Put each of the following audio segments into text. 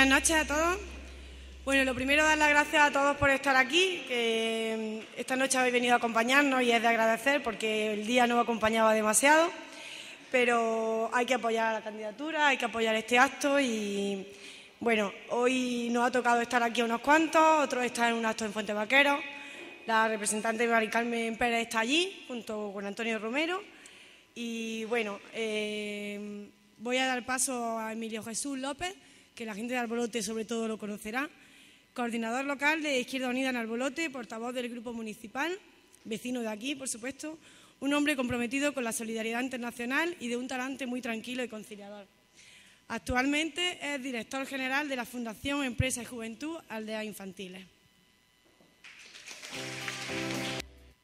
Buenas noches a todos. Bueno, lo primero, dar las gracias a todos por estar aquí, que mm, esta noche habéis venido a acompañarnos y es de agradecer porque el día no acompañaba demasiado, pero hay que apoyar a la candidatura, hay que apoyar este acto y, bueno, hoy nos ha tocado estar aquí unos cuantos, otros están en un acto en Fuente Vaquero, la representante Mari Carmen Pérez está allí, junto con Antonio Romero, y, bueno, eh, voy a dar paso a Emilio Jesús López, que la gente de Albolote sobre todo lo conocerá, coordinador local de Izquierda Unida en Albolote, portavoz del grupo municipal, vecino de aquí, por supuesto, un hombre comprometido con la solidaridad internacional y de un talante muy tranquilo y conciliador. Actualmente es director general de la Fundación Empresa y Juventud Aldeas Infantiles.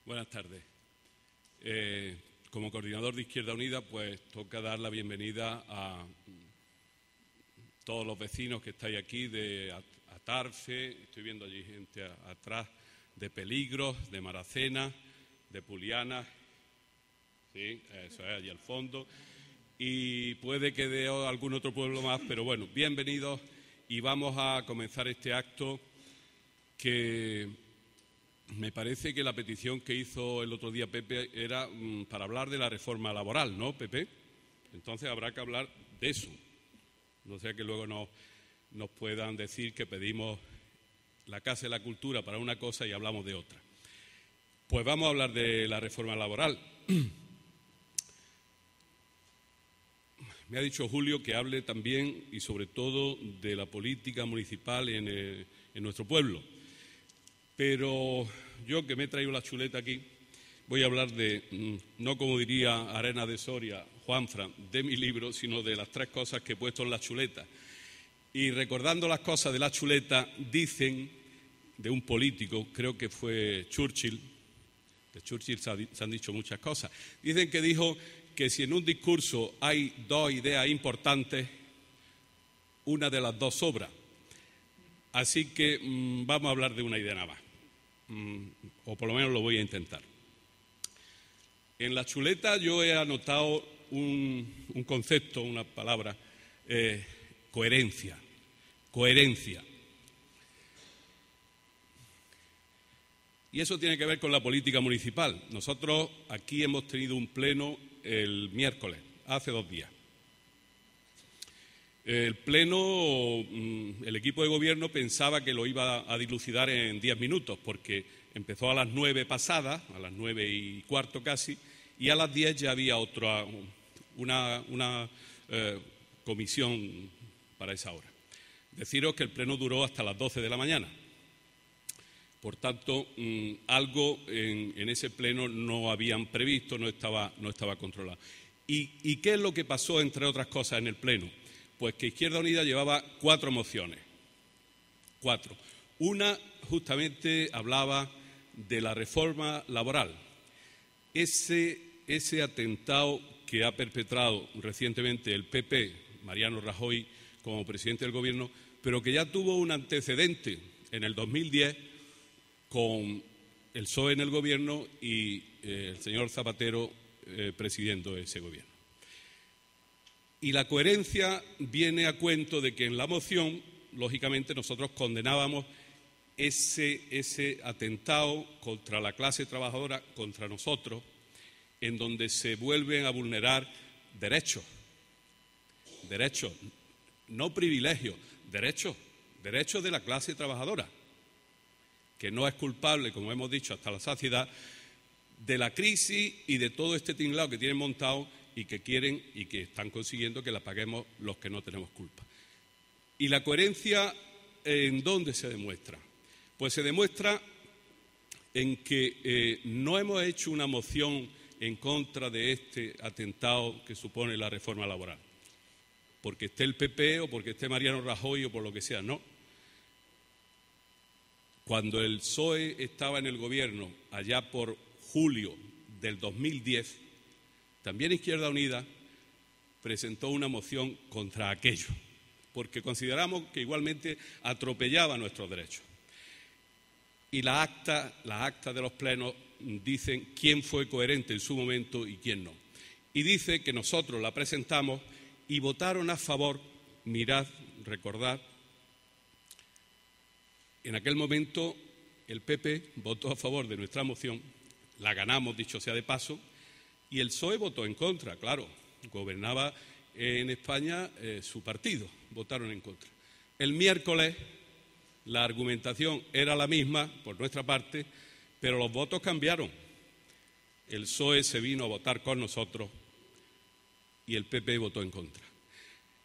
Buenas tardes. Eh, como coordinador de Izquierda Unida, pues toca dar la bienvenida a todos los vecinos que estáis aquí de Atarfe, estoy viendo allí gente atrás, de Peligros, de Maracena, de Puliana, ¿sí? eso es allí al fondo, y puede que de algún otro pueblo más, pero bueno, bienvenidos y vamos a comenzar este acto que me parece que la petición que hizo el otro día Pepe era mm, para hablar de la reforma laboral, ¿no, Pepe? Entonces habrá que hablar de eso. No sea que luego no, nos puedan decir que pedimos la Casa de la Cultura para una cosa y hablamos de otra. Pues vamos a hablar de la reforma laboral. Me ha dicho Julio que hable también y sobre todo de la política municipal en, eh, en nuestro pueblo. Pero yo que me he traído la chuleta aquí, voy a hablar de, mm, no como diría Arena de Soria, Juanfran, de mi libro, sino de las tres cosas que he puesto en la chuleta. Y recordando las cosas de la chuleta, dicen de un político, creo que fue Churchill, de Churchill se, han dicho muchas cosas, dicen que dijo que si en un discurso hay dos ideas importantes, una de las dos sobra. Así que mm, vamos a hablar de una idea nada más, mm, o por lo menos lo voy a intentar. En la chuleta yo he anotado un, concepto, una palabra, eh, coherencia, coherencia. Y eso tiene que ver con la política municipal. Nosotros aquí hemos tenido un pleno el miércoles, hace dos días. El pleno, mm, el equipo de gobierno pensaba que lo iba a dilucidar en diez minutos, porque empezó a las nueve pasadas, a las nueve y cuarto casi, y a las diez ya había otro una, eh, comisión para esa hora. Deciros que el pleno duró hasta las 12 de la mañana. Por tanto, mm, algo en, en, ese pleno no habían previsto, no estaba, no estaba controlado. ¿Y, qué es lo que pasó, entre otras cosas, en el pleno? Pues que Izquierda Unida llevaba cuatro mociones. Cuatro. Una justamente hablaba de la reforma laboral. ese atentado que ha perpetrado recientemente el PP, Mariano Rajoy, como presidente del Gobierno, pero que ya tuvo un antecedente en el 2010 con el PSOE en el Gobierno y eh, el señor Zapatero presidente eh, presidiendo ese Gobierno. Y la coherencia viene a cuento de que en la moción, lógicamente, nosotros condenábamos ese, ese atentado contra la clase trabajadora, contra nosotros, en donde se vuelven a vulnerar derechos, derechos, no privilegios, derechos, derechos de la clase trabajadora, que no es culpable, como hemos dicho hasta la saciedad, de la crisis y de todo este tinglado que tienen montado y que quieren y que están consiguiendo que la paguemos los que no tenemos culpa. ¿Y la coherencia en dónde se demuestra? Pues se demuestra en que eh, no hemos hecho una moción en contra de este atentado que supone la reforma laboral. Porque esté el PP o porque esté Mariano Rajoy o por lo que sea, no. Cuando el PSOE estaba en el gobierno, allá por julio del 2010, también Izquierda Unida presentó una moción contra aquello, porque consideramos que igualmente atropellaba nuestros derechos. Y la acta, la acta de los plenos dicen quién fue coherente en su momento y quién no. Y dice que nosotros la presentamos y votaron a favor, mirad, recordad, en aquel momento el PP votó a favor de nuestra moción, la ganamos, dicho sea de paso, y el PSOE votó en contra, claro, gobernaba en España eh, su partido, votaron en contra. El miércoles la argumentación era la misma por nuestra parte, pero los votos cambiaron. El PSOE se vino a votar con nosotros y el PP votó en contra.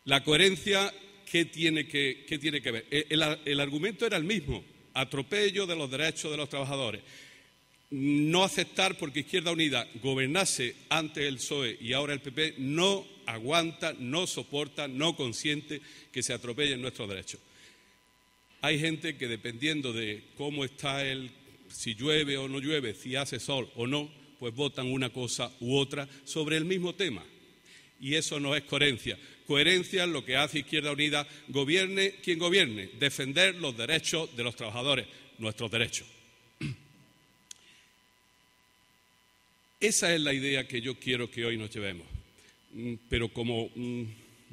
La coherencia, ¿qué tiene que, qué tiene que ver? El, argumento era el mismo, atropello de los derechos de los trabajadores. No aceptar porque Izquierda Unida gobernase antes el PSOE y ahora el PP no aguanta, no soporta, no consiente que se atropellen nuestros derechos. Hay gente que dependiendo de cómo está el si llueve o no llueve, si hace sol o no, pues votan una cosa u otra sobre el mismo tema. Y eso no es coherencia. Coherencia es lo que hace Izquierda Unida, gobierne quien gobierne, defender los derechos de los trabajadores, nuestros derechos. Esa es la idea que yo quiero que hoy nos llevemos. Mm, pero como mm,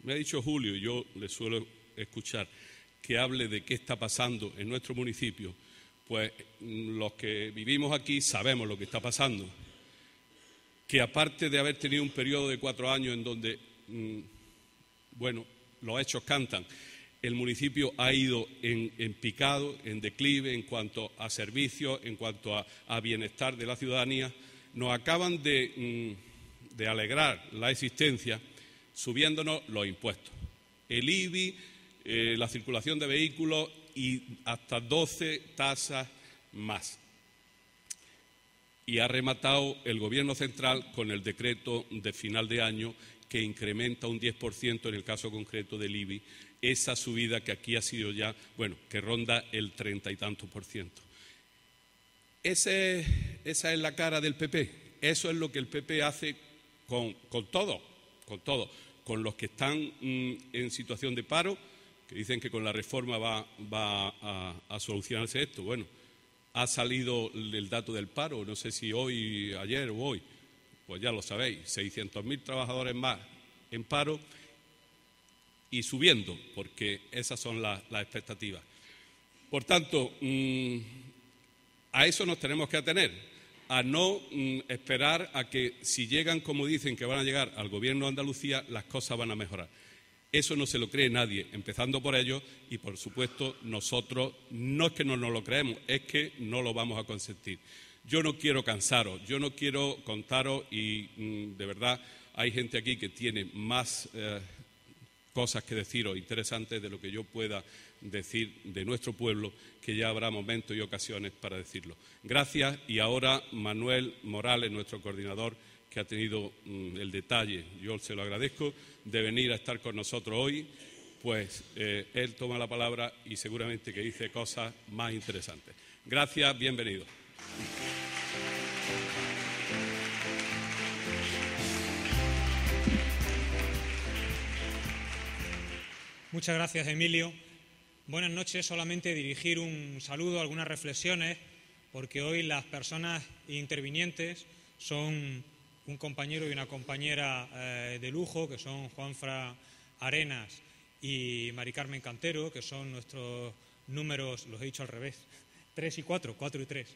me ha dicho Julio, y yo le suelo escuchar que hable de qué está pasando en nuestro municipio, pues mm, los que vivimos aquí sabemos lo que está pasando. Que aparte de haber tenido un periodo de cuatro años en donde, mm, bueno, los hechos cantan, el municipio ha ido en, picado, en declive en cuanto a servicios, en cuanto a, bienestar de la ciudadanía, nos acaban mm, de, alegrar la existencia subiéndonos los impuestos. El IBI, eh, la circulación de vehículos, y hasta 12 tasas más. Y ha rematado el Gobierno Central con el decreto de final de año que incrementa un 10% en el caso concreto del IBI, esa subida que aquí ha sido ya, bueno, que ronda el treinta y tantos por ciento. Ese, esa es la cara del PP. Eso es lo que el PP hace con, con todo, con todo, con los que están mm, en situación de paro, que dicen que con la reforma va, a, solucionarse esto. Bueno, ha salido el dato del paro, no sé si hoy, ayer o hoy, pues ya lo sabéis, 600.000 trabajadores más en paro y subiendo, porque esas son las, expectativas. Por tanto, mm, a eso nos tenemos que atener, a no mm, esperar a que si llegan, como dicen, que van a llegar al Gobierno de Andalucía, las cosas van a mejorar. Eso no se lo cree nadie, empezando por ellos y por supuesto nosotros no es que no nos lo creemos, es que no lo vamos a consentir. Yo no quiero cansaros, yo no quiero contaros y mm, de verdad hay gente aquí que tiene más eh, cosas que deciros interesantes de lo que yo pueda decir de nuestro pueblo, que ya habrá momentos y ocasiones para decirlo. Gracias y ahora Manuel Morales, nuestro coordinador que ha tenido mm, el detalle, yo se lo agradezco, de venir a estar con nosotros hoy, pues eh, él toma la palabra y seguramente que dice cosas más interesantes. Gracias, bienvenido. Muchas gracias, Emilio. Buenas noches, solamente dirigir un saludo, algunas reflexiones, porque hoy las personas intervinientes son un compañero y una compañera eh, de lujo, que son Juanfra Arenas y Mari Carmen Cantero, que son nuestros números, los he dicho al revés, tres y cuatro cuatro y tres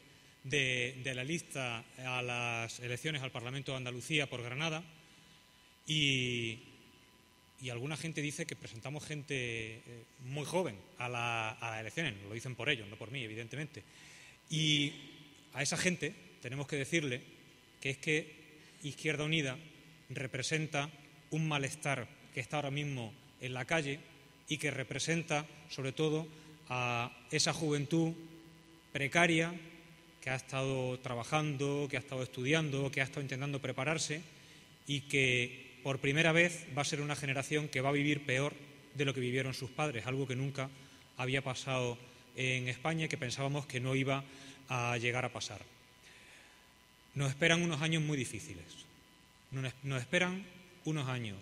de, la lista a las elecciones al Parlamento de Andalucía por Granada. Y, y alguna gente dice que presentamos gente eh, muy joven a, la, a las elecciones, lo dicen por ellos, no por mí, evidentemente. Y a esa gente tenemos que decirle que es que Izquierda Unida representa un malestar que está ahora mismo en la calle y que representa sobre todo a esa juventud precaria que ha estado trabajando, que ha estado estudiando, que ha estado intentando prepararse y que por primera vez va a ser una generación que va a vivir peor de lo que vivieron sus padres, algo que nunca había pasado en España y que pensábamos que no iba a llegar a pasar. Nos esperan unos años muy difíciles. Nos esperan unos años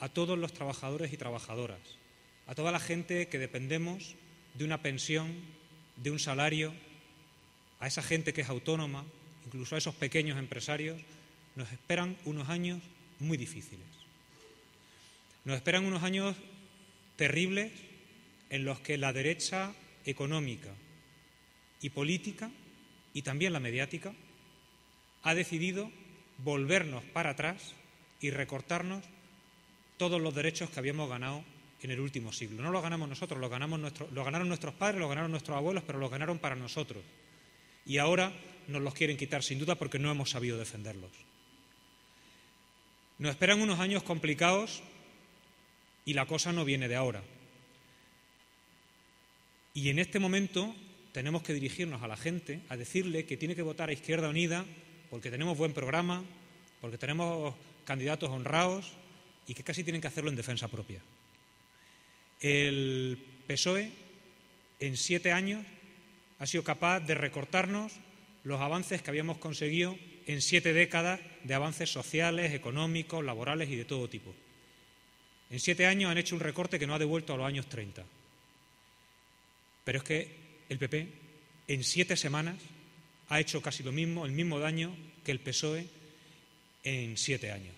a todos los trabajadores y trabajadoras, a toda la gente que dependemos de una pensión, de un salario, a esa gente que es autónoma, incluso a esos pequeños empresarios, nos esperan unos años muy difíciles. Nos esperan unos años terribles en los que la derecha económica y política, y también la mediática, ha decidido volvernos para atrás y recortarnos todos los derechos que habíamos ganado en el último siglo. No los ganamos nosotros, los, ganaron nuestros padres, los ganaron nuestros abuelos, pero los ganaron para nosotros. Y ahora nos los quieren quitar sin duda porque no hemos sabido defenderlos. Nos esperan unos años complicados y la cosa no viene de ahora. Y en este momento tenemos que dirigirnos a la gente a decirle que tiene que votar a Izquierda Unida porque tenemos buen programa, porque tenemos candidatos honrados y que casi tienen que hacerlo en defensa propia. El PSOE en siete años ha sido capaz de recortarnos los avances que habíamos conseguido en siete décadas de avances sociales, económicos, laborales y de todo tipo. En siete años han hecho un recorte que no ha devuelto a los años 30. Pero es que el PP en siete semanas ha hecho casi lo mismo, el mismo daño que el PSOE en siete años.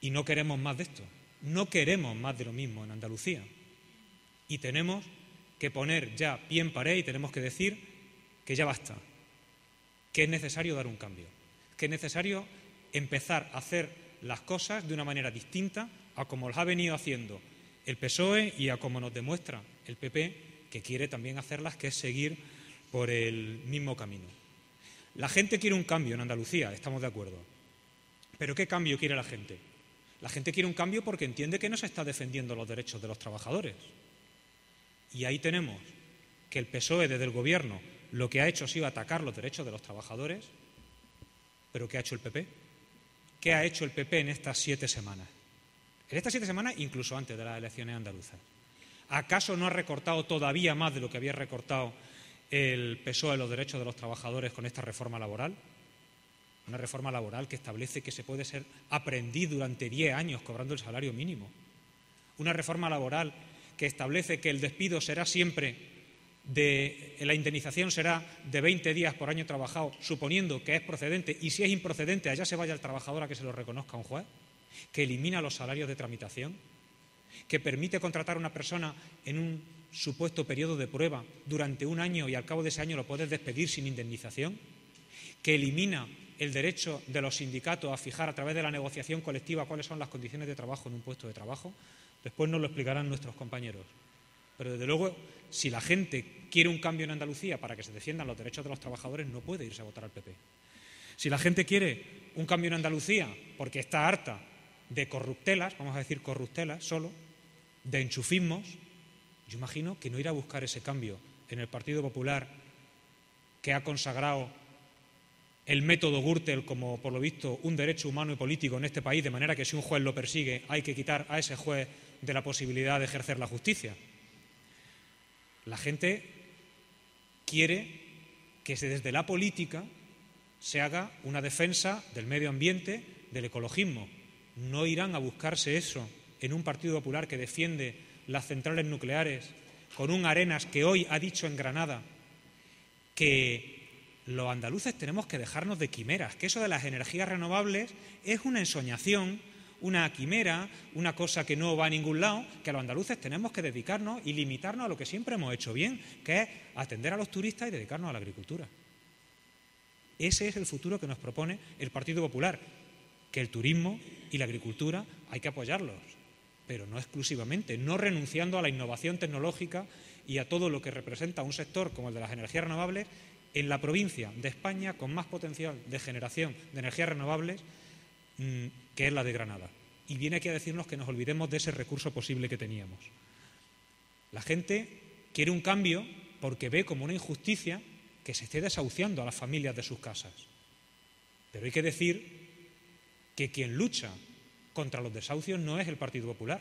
Y no queremos más de esto. No queremos más de lo mismo en Andalucía. Y tenemos que poner ya pie en pared y tenemos que decir que ya basta, que es necesario dar un cambio, que es necesario empezar a hacer las cosas de una manera distinta a como las ha venido haciendo el PSOE y a como nos demuestra el PP, que quiere también hacerlas, que es seguir por el mismo camino. La gente quiere un cambio en Andalucía, estamos de acuerdo. Pero ¿qué cambio quiere la gente? La gente quiere un cambio porque entiende que no se está defendiendo los derechos de los trabajadores. Y ahí tenemos que el PSOE desde el Gobierno lo que ha hecho ha sido atacar los derechos de los trabajadores, pero ¿qué ha hecho el PP? ¿Qué ha hecho el PP en estas siete semanas? En estas siete semanas, incluso antes de las elecciones andaluzas. ¿Acaso no ha recortado todavía más de lo que había recortado el de los derechos de los trabajadores con esta reforma laboral? Una reforma laboral que establece que se puede ser aprendiz durante 10 años cobrando el salario mínimo. Una reforma laboral que establece que el despido será siempre de la indemnización será de 20 días por año trabajado, suponiendo que es procedente, y si es improcedente, allá se vaya el trabajador a que se lo reconozca un juez, que elimina los salarios de tramitación, que permite contratar a una persona en un supuesto periodo de prueba durante un año y al cabo de ese año lo puedes despedir sin indemnización, que elimina el derecho de los sindicatos a fijar a través de la negociación colectiva cuáles son las condiciones de trabajo en un puesto de trabajo, después nos lo explicarán nuestros compañeros. Pero desde luego, si la gente quiere un cambio en Andalucía para que se defiendan los derechos de los trabajadores, no puede irse a votar al PP. Si la gente quiere un cambio en Andalucía porque está harta de corruptelas, vamos a decir corruptelas solo, de enchufismos, yo imagino que no irá a buscar ese cambio en el Partido Popular que ha consagrado el método Gürtel como, por lo visto, un derecho humano y político en este país, de manera que si un juez lo persigue hay que quitar a ese juez de la posibilidad de ejercer la justicia. La gente quiere que desde la política se haga una defensa del medio ambiente, del ecologismo. No irán a buscarse eso en un Partido Popular que defiende las centrales nucleares, con un Arenas que hoy ha dicho en Granada que los andaluces tenemos que dejarnos de quimeras, que eso de las energías renovables es una ensoñación, una quimera, una cosa que no va a ningún lado, que a los andaluces tenemos que dedicarnos y limitarnos a lo que siempre hemos hecho bien, que es atender a los turistas y dedicarnos a la agricultura. Ese es el futuro que nos propone el Partido Popular, que el turismo y la agricultura hay que apoyarlos pero no exclusivamente, no renunciando a la innovación tecnológica y a todo lo que representa un sector como el de las energías renovables en la provincia de España con más potencial de generación de energías renovables, mm, que es la de Granada. Y viene aquí a decirnos que nos olvidemos de ese recurso posible que teníamos. La gente quiere un cambio porque ve como una injusticia que se esté desahuciando a las familias de sus casas. Pero hay que decir que quien lucha contra los desahucios no es el Partido Popular.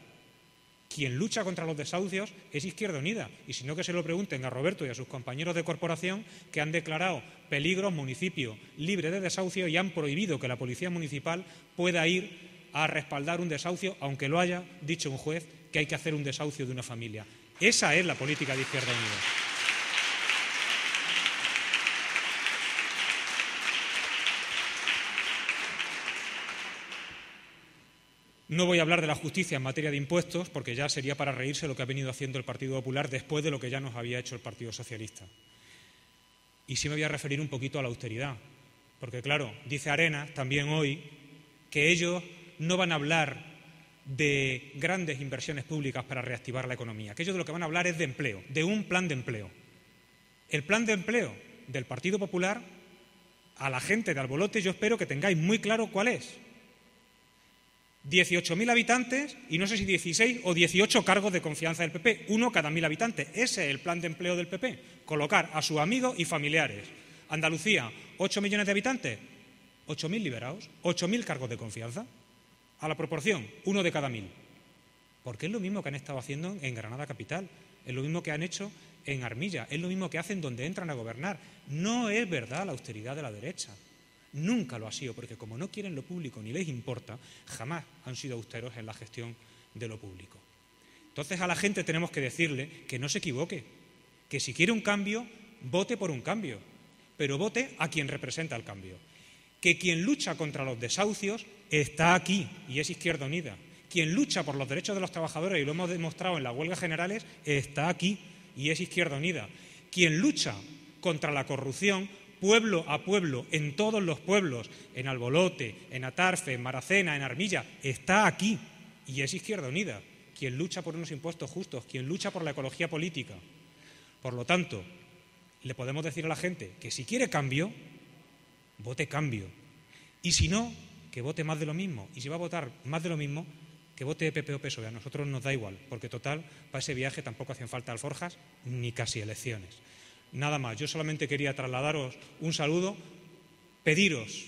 Quien lucha contra los desahucios es Izquierda Unida. Y si no, que se lo pregunten a Roberto y a sus compañeros de corporación que han declarado peligros municipio libre de desahucio y han prohibido que la Policía Municipal pueda ir a respaldar un desahucio, aunque lo haya dicho un juez que hay que hacer un desahucio de una familia. Esa es la política de Izquierda Unida. No voy a hablar de la justicia en materia de impuestos, porque ya sería para reírse lo que ha venido haciendo el Partido Popular después de lo que ya nos había hecho el Partido Socialista. Y sí me voy a referir un poquito a la austeridad, porque claro, dice Arena también hoy que ellos no van a hablar de grandes inversiones públicas para reactivar la economía, que ellos de lo que van a hablar es de empleo, de un plan de empleo. El plan de empleo del Partido Popular, a la gente de Albolote yo espero que tengáis muy claro cuál es, 18.000 habitantes y no sé si 16 o 18 cargos de confianza del PP, uno cada mil habitantes. Ese es el plan de empleo del PP, colocar a sus amigos y familiares. Andalucía, 8 millones de habitantes, 8.000 liberados, 8.000 cargos de confianza, a la proporción, uno de cada mil. Porque es lo mismo que han estado haciendo en Granada Capital, es lo mismo que han hecho en Armilla, es lo mismo que hacen donde entran a gobernar. No es verdad la austeridad de la derecha nunca lo ha sido, porque como no quieren lo público ni les importa, jamás han sido austeros en la gestión de lo público. Entonces a la gente tenemos que decirle que no se equivoque, que si quiere un cambio, vote por un cambio, pero vote a quien representa el cambio. Que quien lucha contra los desahucios está aquí y es Izquierda Unida. Quien lucha por los derechos de los trabajadores, y lo hemos demostrado en las huelgas generales, está aquí y es Izquierda Unida. Quien lucha contra la corrupción pueblo a pueblo, en todos los pueblos, en Albolote, en Atarfe, en Maracena, en Armilla, está aquí y es Izquierda Unida quien lucha por unos impuestos justos, quien lucha por la ecología política. Por lo tanto, le podemos decir a la gente que si quiere cambio, vote cambio. Y si no, que vote más de lo mismo. Y si va a votar más de lo mismo, que vote PP o PSOE. A nosotros nos da igual, porque total, para ese viaje tampoco hacen falta alforjas ni casi elecciones. Nada más. Yo solamente quería trasladaros un saludo, pediros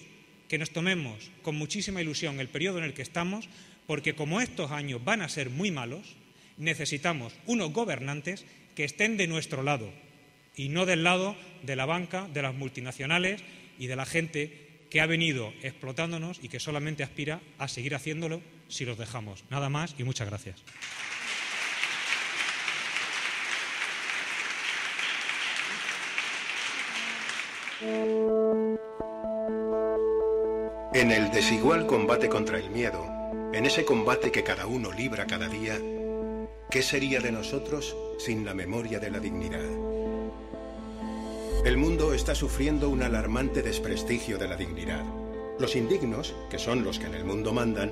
que nos tomemos con muchísima ilusión el periodo en el que estamos, porque como estos años van a ser muy malos, necesitamos unos gobernantes que estén de nuestro lado y no del lado de la banca, de las multinacionales y de la gente que ha venido explotándonos y que solamente aspira a seguir haciéndolo si los dejamos. Nada más y muchas gracias. En el desigual combate contra el miedo, en ese combate que cada uno libra cada día, ¿qué sería de nosotros sin la memoria de la dignidad? El mundo está sufriendo un alarmante desprestigio de la dignidad. Los indignos, que son los que en el mundo mandan,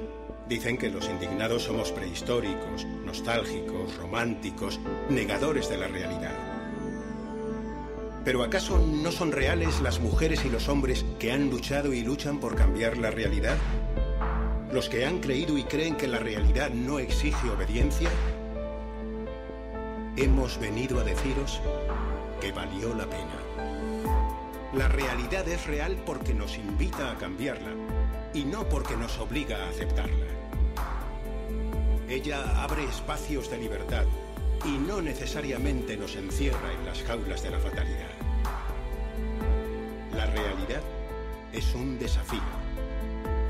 dicen que los indignados somos prehistóricos, nostálgicos, románticos, negadores de la realidad. Pero ¿acaso no son reales las mujeres y los hombres que han luchado y luchan por cambiar la realidad? ¿Los que han creído y creen que la realidad no exige obediencia? Hemos venido a deciros que valió la pena. La realidad es real porque nos invita a cambiarla y no porque nos obliga a aceptarla. Ella abre espacios de libertad, y no necesariamente nos encierra en las jaulas de la fatalidad. La realidad es un desafío.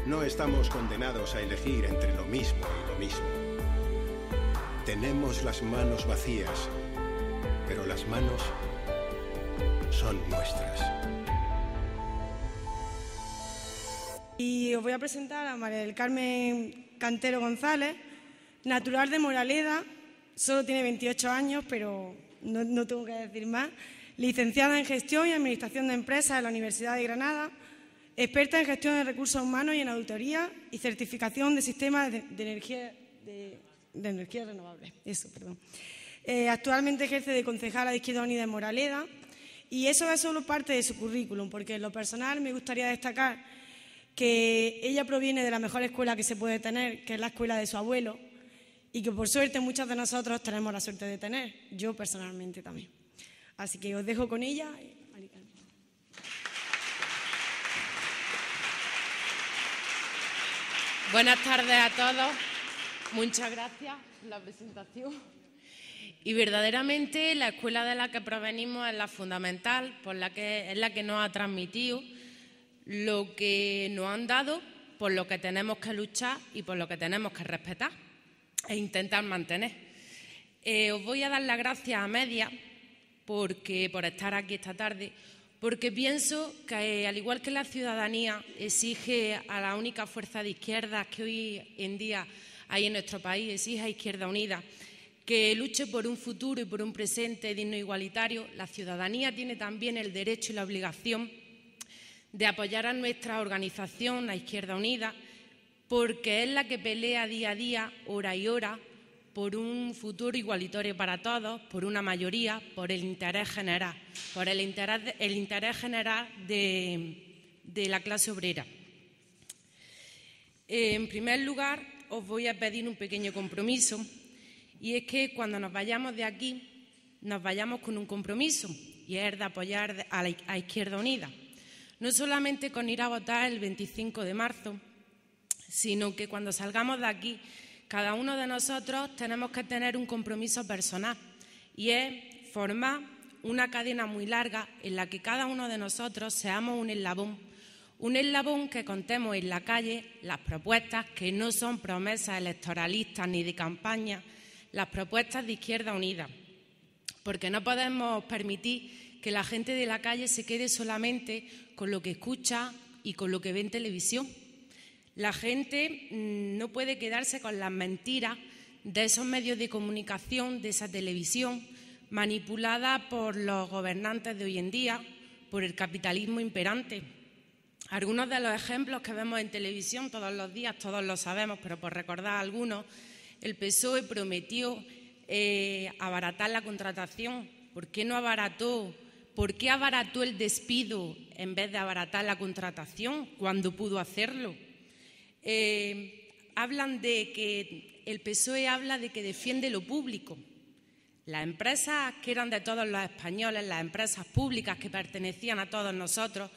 No estamos condenados a elegir entre lo mismo y lo mismo. Tenemos las manos vacías, pero las manos son nuestras. Y os voy a presentar a María del Carmen Cantero González, natural de Moraleda, solo tiene 28 años, pero no, tengo que decir más. Licenciada en Gestión y Administración de Empresas de la Universidad de Granada, experta en gestión de recursos humanos y en auditoría y certificación de sistemas de, energía, de, energía renovable. perdón. Eh, actualmente ejerce de concejala de Izquierda Unida en Moraleda y eso es solo parte de su currículum, porque en lo personal me gustaría destacar que ella proviene de la mejor escuela que se puede tener, que es la escuela de su abuelo, y que por suerte muchas de nosotros tenemos la suerte de tener, yo personalmente también. Así que os dejo con ella. Buenas tardes a todos. Muchas gracias por la presentación. Y verdaderamente la escuela de la que provenimos es la fundamental, por la que es la que nos ha transmitido lo que nos han dado, por lo que tenemos que luchar y por lo que tenemos que respetar e intentar mantener. Eh, os voy a dar las gracias a media porque, por estar aquí esta tarde, porque pienso que, eh, al igual que la ciudadanía exige a la única fuerza de izquierda que hoy en día hay en nuestro país, exige a Izquierda Unida, que luche por un futuro y por un presente digno e igualitario, la ciudadanía tiene también el derecho y la obligación de apoyar a nuestra organización, la Izquierda Unida, porque es la que pelea día a día, hora y hora, por un futuro igualitario para todos, por una mayoría, por el interés general, por el interés, general de, la clase obrera. Eh, en primer lugar, os voy a pedir un pequeño compromiso, y es que cuando nos vayamos de aquí, nos vayamos con un compromiso, y es de apoyar a, la, a Izquierda Unida. No solamente con ir a votar el 25 de marzo, sino que cuando salgamos de aquí, cada uno de nosotros tenemos que tener un compromiso personal y es formar una cadena muy larga en la que cada uno de nosotros seamos un eslabón. Un eslabón que contemos en la calle las propuestas que no son promesas electoralistas ni de campaña, las propuestas de Izquierda Unida. Porque no podemos permitir que la gente de la calle se quede solamente con lo que escucha y con lo que ve en televisión la gente mm, no puede quedarse con las mentiras de esos medios de comunicación, de esa televisión, manipulada por los gobernantes de hoy en día, por el capitalismo imperante. Algunos de los ejemplos que vemos en televisión todos los días, todos lo sabemos, pero por recordar algunos, el PSOE prometió eh, abaratar la contratación. ¿Por qué no abarató? ¿Por qué abarató el despido en vez de abaratar la contratación cuando pudo hacerlo? Eh, hablan de que el PSOE habla de que defiende lo público. Las empresas que eran de todos los españoles, las empresas públicas que pertenecían a todos nosotros,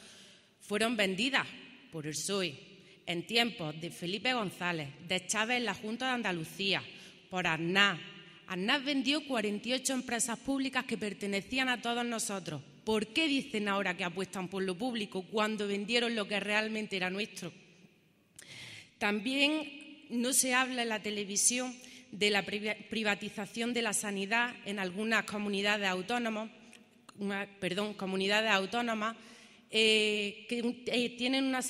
fueron vendidas por el PSOE en tiempos de Felipe González, de Chávez en la Junta de Andalucía, por Arnaz. Arnaz vendió 48 empresas públicas que pertenecían a todos nosotros. ¿Por qué dicen ahora que apuestan por lo público cuando vendieron lo que realmente era nuestro? También no se habla en la televisión de la privatización de la sanidad en algunas comunidades autónomas, comunidades autónomas eh, que eh, tienen una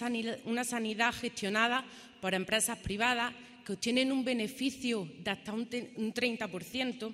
sanidad, gestionada por empresas privadas que obtienen un beneficio de hasta un, un 30%.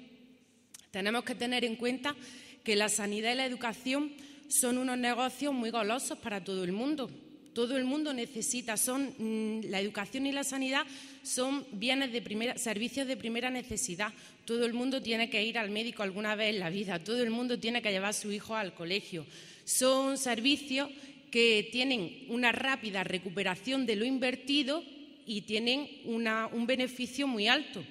Tenemos que tener en cuenta que la sanidad y la educación son unos negocios muy golosos para todo el mundo todo el mundo necesita, son mm, la educación y la sanidad son bienes de primera, servicios de primera necesidad. Todo el mundo tiene que ir al médico alguna vez en la vida, todo el mundo tiene que llevar a su hijo al colegio. Son servicios que tienen una rápida recuperación de lo invertido y tienen un beneficio muy alto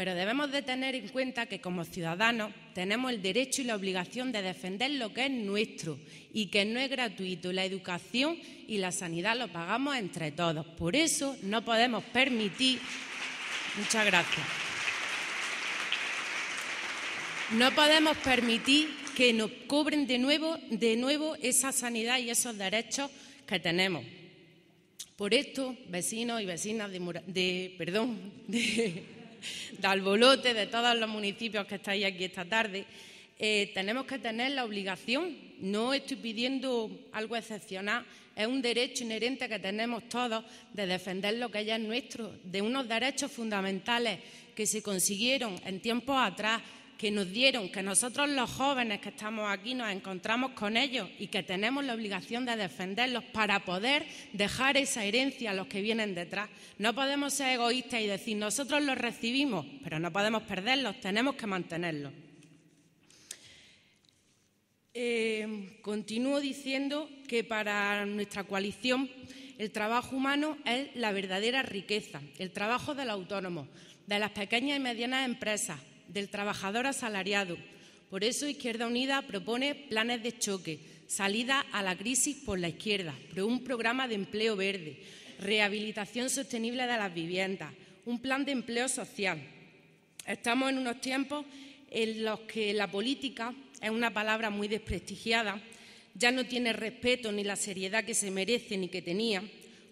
pero debemos de tener en cuenta que como ciudadanos tenemos el derecho y la obligación de defender lo que es nuestro y que no es gratuito. La educación y la sanidad lo pagamos entre todos. Por eso no podemos permitir. Muchas gracias. No podemos permitir que nos cobren de nuevo, de nuevo esa sanidad y esos derechos que tenemos. Por esto, vecinos y vecinas de, perdón, de, de Albolote, de todos los municipios que estáis aquí esta tarde, eh, tenemos que tener la obligación, no estoy pidiendo algo excepcional, es un derecho inherente que tenemos todos de defender lo que ya es nuestro, de unos derechos fundamentales que se consiguieron en tiempos atrás que nos dieron, que nosotros los jóvenes que estamos aquí nos encontramos con ellos y que tenemos la obligación de defenderlos para poder dejar esa herencia a los que vienen detrás. No podemos ser egoístas y decir, nosotros los recibimos, pero no podemos perderlos, tenemos que mantenerlos. Eh, continúo diciendo que para nuestra coalición el trabajo humano es la verdadera riqueza, el trabajo del autónomo, de las pequeñas y medianas empresas, del trabajador asalariado. Por eso Izquierda Unida propone planes de choque, salida a la crisis por la izquierda, un programa de empleo verde, rehabilitación sostenible de las viviendas, un plan de empleo social. Estamos en unos tiempos en los que la política es una palabra muy desprestigiada, ya no tiene respeto ni la seriedad que se merece ni que tenía.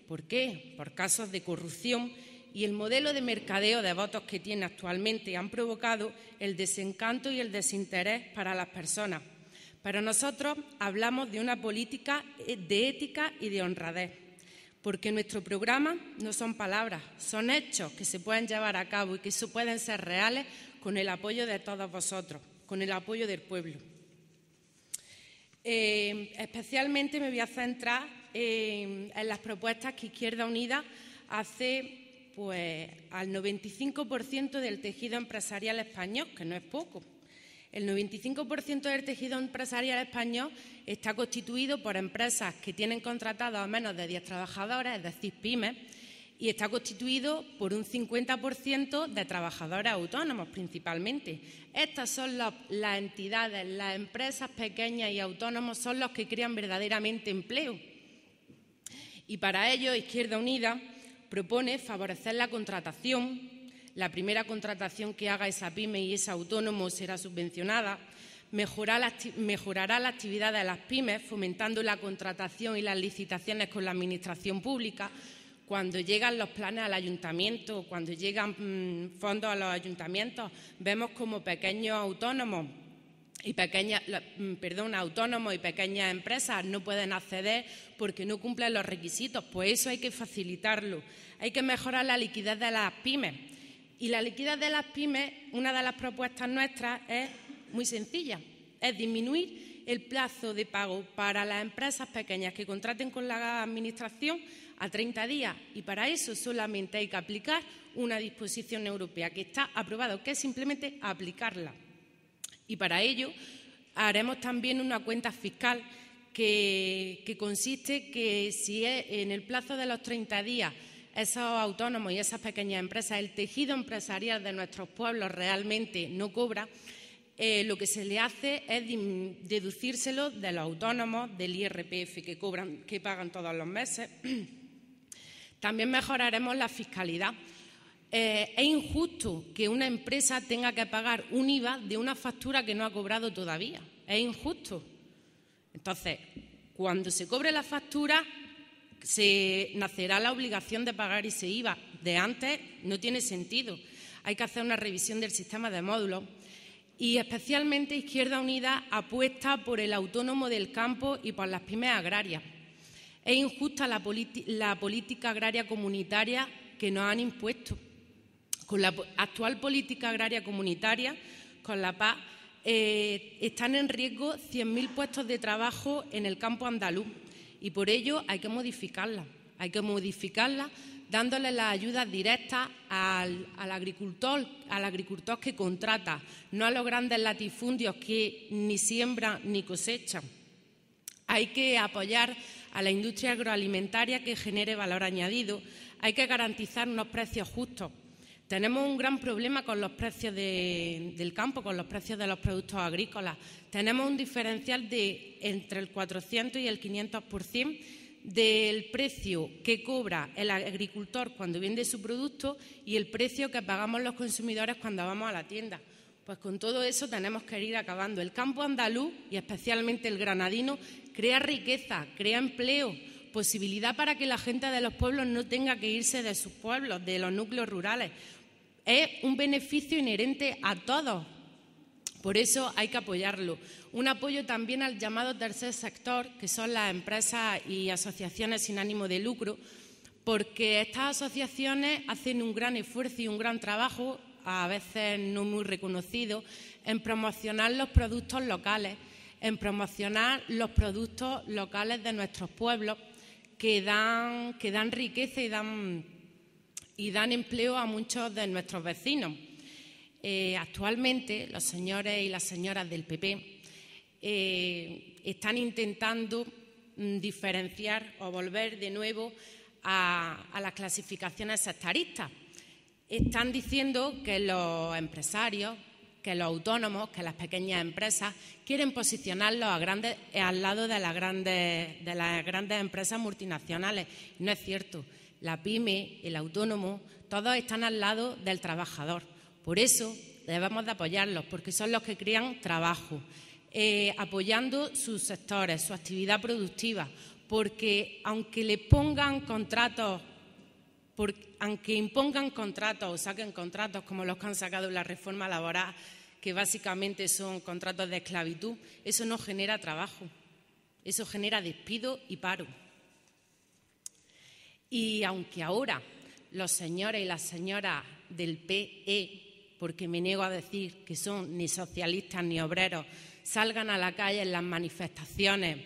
¿Por qué? Por casos de corrupción y el modelo de mercadeo de votos que tiene actualmente han provocado el desencanto y el desinterés para las personas. Pero nosotros hablamos de una política de ética y de honradez, porque nuestro programa no son palabras, son hechos que se pueden llevar a cabo y que se pueden ser reales con el apoyo de todos vosotros, con el apoyo del pueblo. Eh, especialmente me voy a centrar eh, en las propuestas que Izquierda Unida hace pues al 95% del tejido empresarial español, que no es poco. El 95% del tejido empresarial español está constituido por empresas que tienen contratados a menos de 10 trabajadores, es decir, pymes, y está constituido por un 50% de trabajadores autónomos principalmente. Estas son las entidades, las empresas pequeñas y autónomos son los que crean verdaderamente empleo. Y para ello, Izquierda Unida propone favorecer la contratación. La primera contratación que haga esa pyme y ese autónomo será subvencionada. mejorará la actividad de las pymes, fomentando la contratación y las licitaciones con la Administración Pública. Cuando llegan los planes al ayuntamiento, cuando llegan mm, fondos a los ayuntamientos, vemos como pequeños autónomos y pequeñas, mm, perdón, autónomos y pequeñas empresas no pueden acceder porque no cumplen los requisitos. Pues eso hay que facilitarlo. Hay que mejorar la liquidez de las pymes. Y la liquidez de las pymes, una de las propuestas nuestras es muy sencilla, es disminuir el plazo de pago para las empresas pequeñas que contraten con la Administración a 30 días y para eso solamente hay que aplicar una disposición europea que está aprobada, que es simplemente aplicarla. Y para ello haremos también una cuenta fiscal que, consiste que si en el plazo de los 30 días esos autónomos y esas pequeñas empresas, el tejido empresarial de nuestros pueblos realmente no cobra, eh, lo que se le hace es deducírselo de los autónomos, del IRPF que cobran, que pagan todos los meses. También mejoraremos la fiscalidad eh, es injusto que una empresa tenga que pagar un IVA de una factura que no ha cobrado todavía. Es injusto. Entonces, cuando se cobre la factura, se nacerá la obligación de pagar ese IVA. De antes no tiene sentido. Hay que hacer una revisión del sistema de módulos. Y especialmente Izquierda Unida apuesta por el autónomo del campo y por las pymes agrarias. Es injusta la política agraria comunitaria que nos han impuesto con la actual política agraria comunitaria, con la PAC, eh, están en riesgo 100.000 puestos de trabajo en el campo andaluz y por ello hay que modificarla. Hay que modificarla dándole las ayudas directas agricultor, al agricultor que contrata, no a los grandes latifundios que ni siembran ni cosechan. Hay que apoyar a la industria agroalimentaria que genere valor añadido. Hay que garantizar unos precios justos tenemos un gran problema con los precios del campo, con los precios de los productos agrícolas. Tenemos un diferencial de entre el 400 y el 500% del precio que cobra el agricultor cuando vende su producto y el precio que pagamos los consumidores cuando vamos a la tienda. Pues con todo eso tenemos que ir acabando. El campo andaluz y especialmente el granadino crea riqueza, crea empleo, posibilidad para que la gente de los pueblos no tenga que irse de sus pueblos, de los núcleos rurales es un beneficio inherente a todos. Por eso hay que apoyarlo. Un apoyo también al llamado tercer sector, que son las empresas y asociaciones sin ánimo de lucro, porque estas asociaciones hacen un gran esfuerzo y un gran trabajo, a veces no muy reconocido, en promocionar los productos locales, en promocionar los productos locales de nuestros pueblos, que dan, que dan riqueza y dan y dan empleo a muchos de nuestros vecinos. Eh, actualmente los señores y las señoras del PP eh, están intentando mm, diferenciar o volver de nuevo a, las clasificaciones sectaristas. Están diciendo que los empresarios, que los autónomos, que las pequeñas empresas quieren posicionarlos a al lado de las grandes empresas multinacionales. No es cierto la pyme, el autónomo, todos están al lado del trabajador. Por eso debemos de apoyarlos, porque son los que crean trabajo, eh, apoyando sus sectores, su actividad productiva, porque aunque le pongan contratos, aunque impongan contratos o saquen contratos como los que han sacado en la reforma laboral, que básicamente son contratos de esclavitud, eso no genera trabajo, eso genera despido y paro. Y aunque ahora los señores y las señoras del PE, porque me niego a decir que son ni socialistas ni obreros, salgan a la calle en las manifestaciones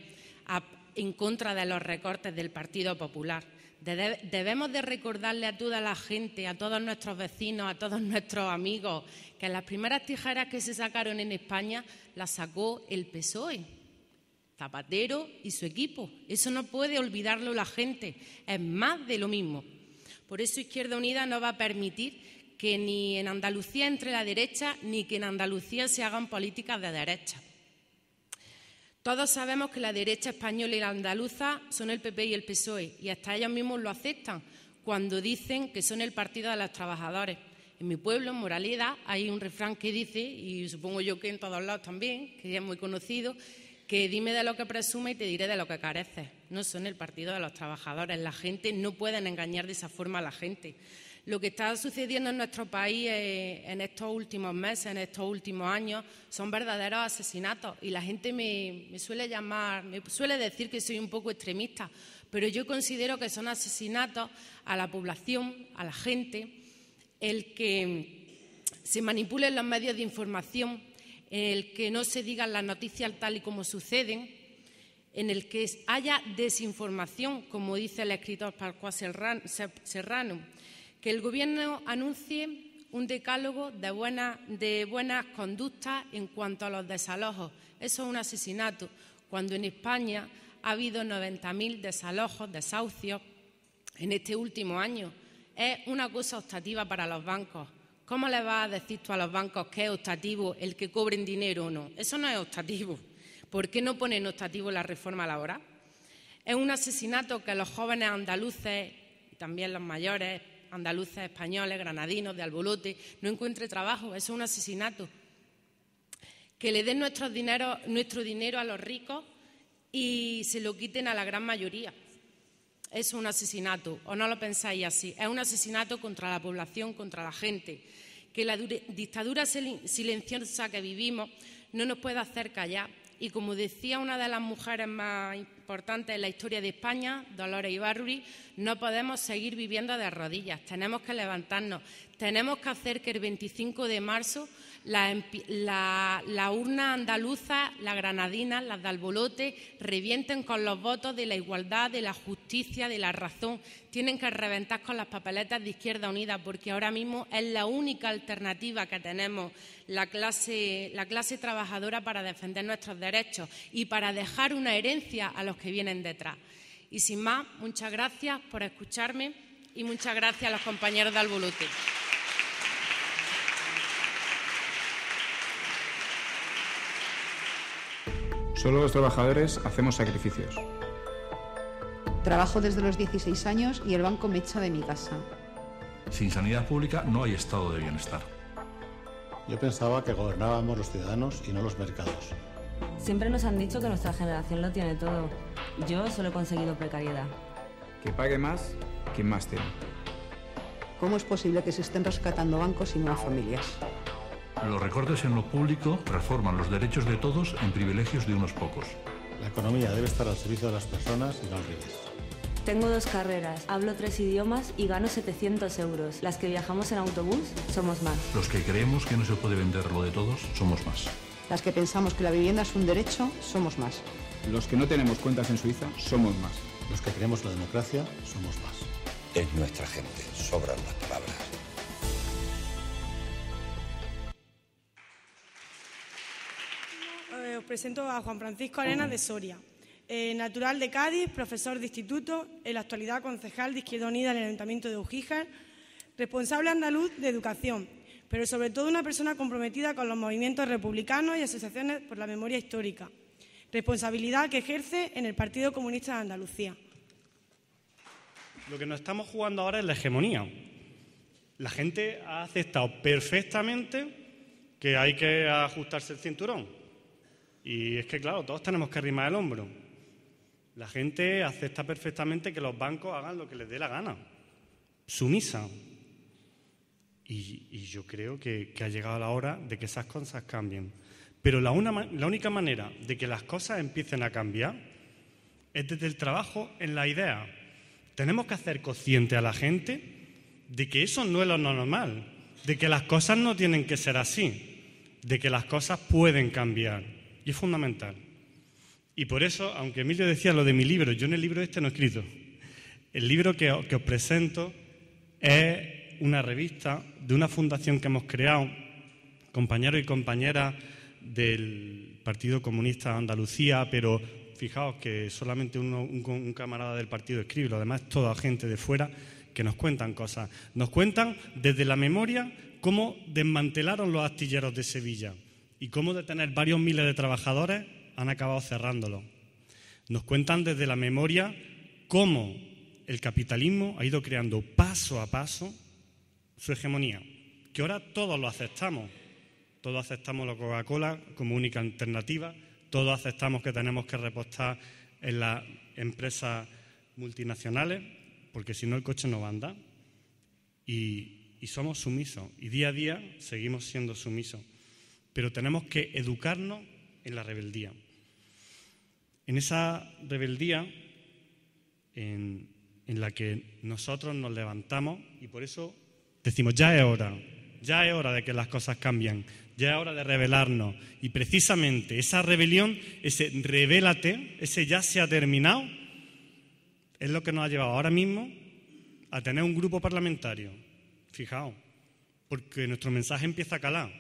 en contra de los recortes del Partido Popular. debemos de recordarle a toda la gente, a todos nuestros vecinos, a todos nuestros amigos, que las primeras tijeras que se sacaron en España las sacó el PSOE Zapatero y su equipo. Eso no puede olvidarlo la gente. Es más de lo mismo. Por eso Izquierda Unida no va a permitir que ni en Andalucía entre la derecha ni que en Andalucía se hagan políticas de derecha. Todos sabemos que la derecha española y la andaluza son el PP y el PSOE y hasta ellos mismos lo aceptan cuando dicen que son el partido de los trabajadores. En mi pueblo, en Moraleda, hay un refrán que dice, y supongo yo que en todos lados también, que es muy conocido, que dime de lo que presume y te diré de lo que carece. No son el partido de los trabajadores. La gente no pueden engañar de esa forma a la gente. Lo que está sucediendo en nuestro país eh, en estos últimos meses, en estos últimos años, son verdaderos asesinatos. Y la gente me, me suele llamar, me suele decir que soy un poco extremista, pero yo considero que son asesinatos a la población, a la gente, el que se manipulen los medios de información en el que no se digan las noticias tal y como suceden, en el que haya desinformación, como dice el escritor Pascual Serrano, que el Gobierno anuncie un decálogo de buenas, de conductas en cuanto a los desalojos. Eso es un asesinato, cuando en España ha habido 90.000 desalojos, desahucios en este último año. Es una cosa optativa para los bancos. ¿Cómo le vas a decir tú a los bancos que es optativo el que cobren dinero o no? Eso no es optativo. ¿Por qué no ponen optativo la reforma laboral? Es un asesinato que los jóvenes andaluces, también los mayores, andaluces, españoles, granadinos, de albolote, no encuentren trabajo. Eso es un asesinato. Que le den nuestro dinero, nuestro dinero a los ricos y se lo quiten a la gran mayoría. Es un asesinato, o no lo pensáis así. Es un asesinato contra la población, contra la gente que la dictadura silenciosa que vivimos no nos puede hacer callar. Y como decía una de las mujeres más en la historia de España, Dolores Ibarruri, no podemos seguir viviendo de rodillas, tenemos que levantarnos, tenemos que hacer que el 25 de marzo la, urna andaluza, la granadina, las de Albolote, revienten con los votos de la igualdad, de la justicia, de la razón. Tienen que reventar con las papeletas de Izquierda Unida, porque ahora mismo es la única alternativa que tenemos la clase, la clase trabajadora para defender nuestros derechos y para dejar una herencia a los que que vienen detrás. Y sin más, muchas gracias por escucharme y muchas gracias a los compañeros de Albuluti. Solo los trabajadores hacemos sacrificios. Trabajo desde los 16 años y el banco me echa de mi casa. Sin sanidad pública no hay estado de bienestar. Yo pensaba que gobernábamos los ciudadanos y no los mercados. Siempre nos han dicho que nuestra generación lo tiene todo. Yo solo he conseguido precariedad. Que pague más, quien más tiene. ¿Cómo es posible que se estén rescatando bancos y no familias? Los recortes en lo público reforman los derechos de todos en privilegios de unos pocos. La economía debe estar al servicio de las personas y no al revés. Tengo dos carreras, hablo tres idiomas y gano 700 euros. Las que viajamos en autobús somos más. Los que creemos que no se puede vender lo de todos somos más. Las que pensamos que la vivienda es un derecho, somos más. Los que no tenemos cuentas en Suiza, somos más. Los que queremos la democracia, somos más. Es nuestra gente, sobran las palabras. Eh, os presento a Juan Francisco Arenas de Soria, eh, natural de Cádiz, profesor de instituto, en la actualidad concejal de Izquierda Unida en el Ayuntamiento de Ujíjar, responsable andaluz de educación, pero sobre todo una persona comprometida con los movimientos republicanos y asociaciones por la memoria histórica, responsabilidad que ejerce en el Partido Comunista de Andalucía. Lo que nos estamos jugando ahora es la hegemonía. La gente ha aceptado perfectamente que hay que ajustarse el cinturón. Y es que, claro, todos tenemos que arrimar el hombro. La gente acepta perfectamente que los bancos hagan lo que les dé la gana. Sumisa, y, yo creo que, ha llegado la hora de que esas cosas cambien. Pero la, la única manera de que las cosas empiecen a cambiar es desde el trabajo en la idea. Tenemos que hacer consciente a la gente de que eso no es lo normal, de que las cosas no tienen que ser así, de que las cosas pueden cambiar. Y es fundamental. Y por eso, aunque Emilio decía lo de mi libro, yo en el libro este no he escrito. El libro que, os presento es una revista de una fundación que hemos creado, compañeros y compañeras del Partido Comunista de Andalucía, pero fijaos que solamente un, camarada del partido escribe, lo demás toda gente de fuera que nos cuentan cosas. Nos cuentan desde la memoria cómo desmantelaron los astilleros de Sevilla y cómo de tener varios miles de trabajadores han acabado cerrándolo. Nos cuentan desde la memoria cómo el capitalismo ha ido creando paso a paso su hegemonía, que ahora todos lo aceptamos. Todos aceptamos la Coca-Cola como única alternativa, todos aceptamos que tenemos que repostar en las empresas multinacionales, porque si no el coche no va a andar. Y, somos sumisos, y día a día seguimos siendo sumisos. Pero tenemos que educarnos en la rebeldía. En esa rebeldía en la que nosotros nos levantamos, y por eso Decimos, ya es hora, ya es hora de que las cosas cambien, ya es hora de revelarnos. Y precisamente esa rebelión, ese revélate, ese ya se ha terminado, es lo que nos ha llevado ahora mismo a tener un grupo parlamentario. Fijaos, porque nuestro mensaje empieza a calar,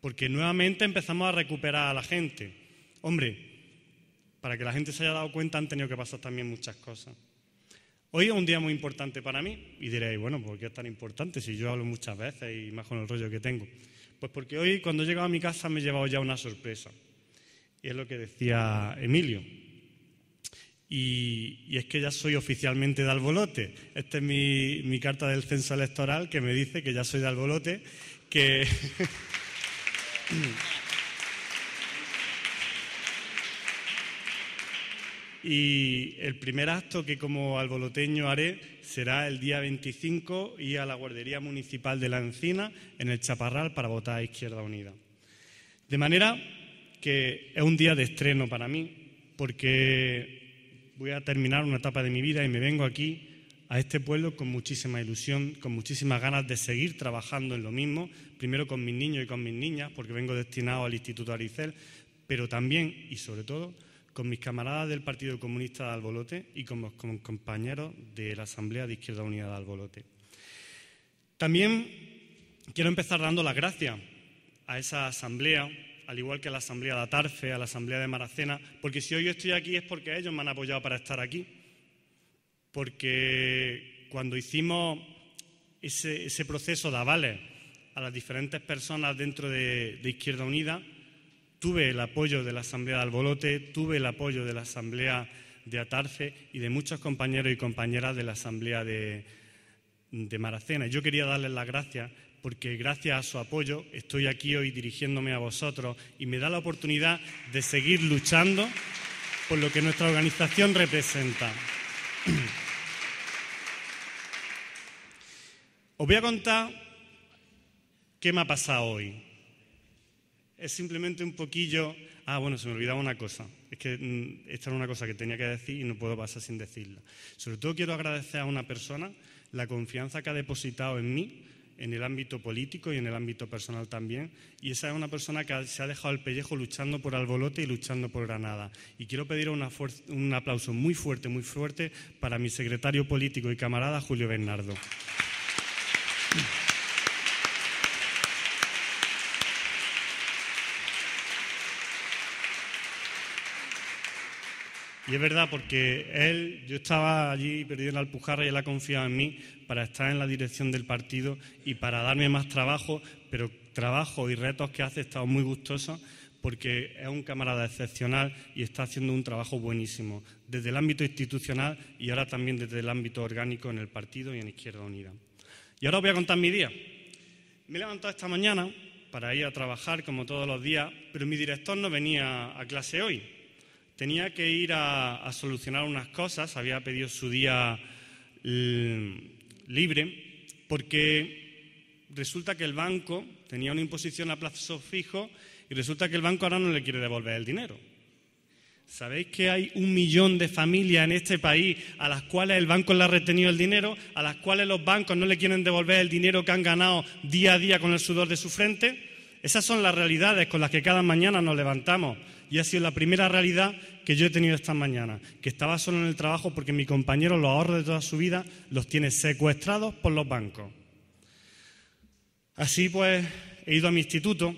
porque nuevamente empezamos a recuperar a la gente. Hombre, para que la gente se haya dado cuenta han tenido que pasar también muchas cosas. Hoy es un día muy importante para mí y diréis, bueno, ¿por qué es tan importante si yo hablo muchas veces y más con el rollo que tengo? Pues porque hoy cuando he llegado a mi casa me he llevado ya una sorpresa. Y es lo que decía Emilio. Y, es que ya soy oficialmente de Albolote. Esta es mi, carta del censo electoral que me dice que ya soy de Albolote, que... Y el primer acto que como alboloteño haré será el día 25 y a la guardería municipal de La Encina, en el Chaparral, para votar a Izquierda Unida. De manera que es un día de estreno para mí, porque voy a terminar una etapa de mi vida y me vengo aquí a este pueblo con muchísima ilusión, con muchísimas ganas de seguir trabajando en lo mismo, primero con mis niños y con mis niñas, porque vengo destinado al Instituto Aricel, pero también y sobre todo con mis camaradas del Partido Comunista de Albolote y con compañeros de la Asamblea de Izquierda Unida de Albolote. También quiero empezar dando las gracias a esa asamblea, al igual que a la asamblea de Atarfe, a la asamblea de Maracena, porque si hoy yo estoy aquí es porque ellos me han apoyado para estar aquí. Porque cuando hicimos ese, proceso de avales a las diferentes personas dentro de Izquierda Unida, Tuve el apoyo de la Asamblea de Albolote, tuve el apoyo de la Asamblea de Atarce y de muchos compañeros y compañeras de la Asamblea de, de Maracena. Yo quería darles las gracias porque gracias a su apoyo estoy aquí hoy dirigiéndome a vosotros y me da la oportunidad de seguir luchando por lo que nuestra organización representa. Os voy a contar qué me ha pasado hoy es simplemente un poquillo, ah, bueno, se me olvidaba una cosa, es que mm, esta era una cosa que tenía que decir y no puedo pasar sin decirla. Sobre todo quiero agradecer a una persona la confianza que ha depositado en mí, en el ámbito político y en el ámbito personal también, y esa es una persona que se ha dejado el pellejo luchando por Albolote y luchando por Granada. Y quiero pedir un aplauso muy fuerte, muy fuerte para mi secretario político y camarada Julio Bernardo. Y es verdad porque él, yo estaba allí perdido en la Alpujarra y él ha confiado en mí para estar en la dirección del partido y para darme más trabajo, pero trabajo y retos que hace he estado muy gustoso porque es un camarada excepcional y está haciendo un trabajo buenísimo desde el ámbito institucional y ahora también desde el ámbito orgánico en el partido y en Izquierda Unida. Y ahora os voy a contar mi día. Me he levantado esta mañana para ir a trabajar como todos los días, pero mi director no venía a clase hoy Tenía que ir a, solucionar unas cosas, había pedido su día mm, libre, porque resulta que el banco tenía una imposición a plazo fijo y resulta que el banco ahora no le quiere devolver el dinero. ¿Sabéis que hay un millón de familias en este país a las cuales el banco le ha retenido el dinero, a las cuales los bancos no le quieren devolver el dinero que han ganado día a día con el sudor de su frente? Esas son las realidades con las que cada mañana nos levantamos y ha sido la primera realidad que yo he tenido esta mañana, que estaba solo en el trabajo porque mi compañero los ahorros de toda su vida los tiene secuestrados por los bancos. Así pues, he ido a mi instituto.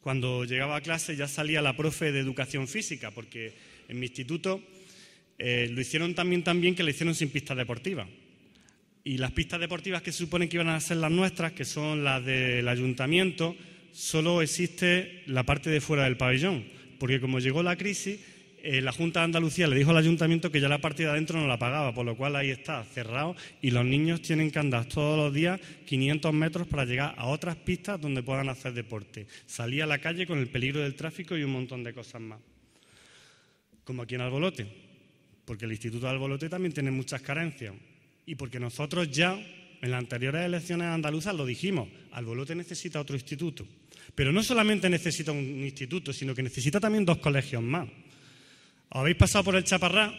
Cuando llegaba a clase ya salía la profe de educación física, porque en mi instituto eh, lo hicieron también tan que lo hicieron sin pistas deportivas. Y las pistas deportivas que se supone que iban a ser las nuestras, que son las del ayuntamiento, solo existe la parte de fuera del pabellón, porque como llegó la crisis, eh, la Junta de Andalucía le dijo al ayuntamiento que ya la parte de adentro no la pagaba, por lo cual ahí está, cerrado, y los niños tienen que andar todos los días 500 metros para llegar a otras pistas donde puedan hacer deporte, Salía a la calle con el peligro del tráfico y un montón de cosas más. Como aquí en Albolote, porque el Instituto de Albolote también tiene muchas carencias, y porque nosotros ya en las anteriores elecciones andaluzas lo dijimos, Albolote necesita otro instituto. Pero no solamente necesita un instituto, sino que necesita también dos colegios más. Habéis pasado por el Chaparral,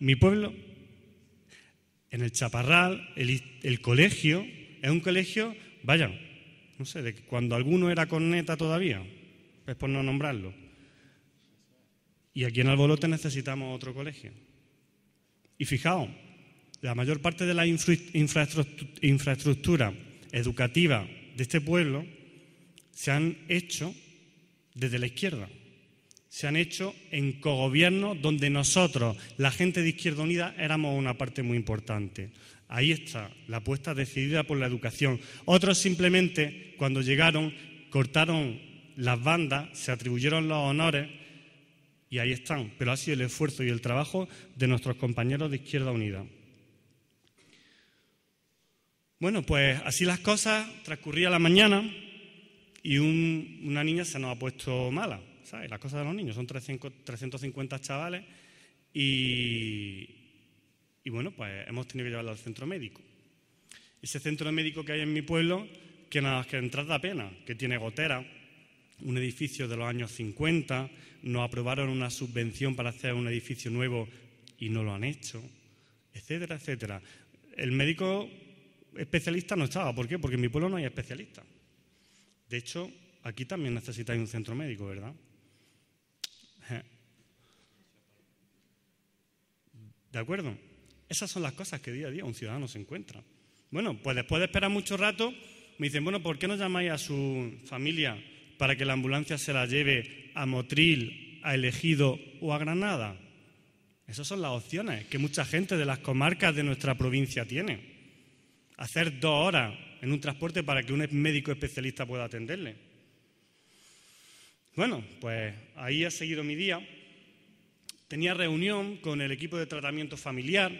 mi pueblo. En el Chaparral, el, colegio es un colegio, vaya, no sé, de cuando alguno era corneta todavía, es por no nombrarlo. Y aquí en Albolote necesitamos otro colegio. Y fijaos, la mayor parte de la infraestructura educativa de este pueblo se han hecho desde la izquierda. Se han hecho en cogobierno donde nosotros, la gente de Izquierda Unida, éramos una parte muy importante. Ahí está la apuesta decidida por la educación. Otros simplemente, cuando llegaron, cortaron las bandas, se atribuyeron los honores y ahí están. Pero ha sido el esfuerzo y el trabajo de nuestros compañeros de Izquierda Unida. Bueno, pues así las cosas, transcurría la mañana y una niña se nos ha puesto mala, ¿sabes? Las cosas de los niños, son 350 chavales y, y bueno, pues hemos tenido que llevarla al centro médico. Ese centro médico que hay en mi pueblo, que nada que entrar da pena, que tiene gotera, un edificio de los años 50, nos aprobaron una subvención para hacer un edificio nuevo y no lo han hecho, etcétera, etcétera. El médico especialista no estaba. ¿Por qué? Porque en mi pueblo no hay especialista. De hecho, aquí también necesitáis un centro médico, ¿verdad? ¿De acuerdo? Esas son las cosas que día a día un ciudadano se encuentra. Bueno, pues después de esperar mucho rato, me dicen, bueno, ¿por qué no llamáis a su familia para que la ambulancia se la lleve a Motril, a Elegido o a Granada? Esas son las opciones que mucha gente de las comarcas de nuestra provincia tiene hacer dos horas en un transporte para que un médico especialista pueda atenderle. Bueno, pues ahí ha seguido mi día. Tenía reunión con el equipo de tratamiento familiar,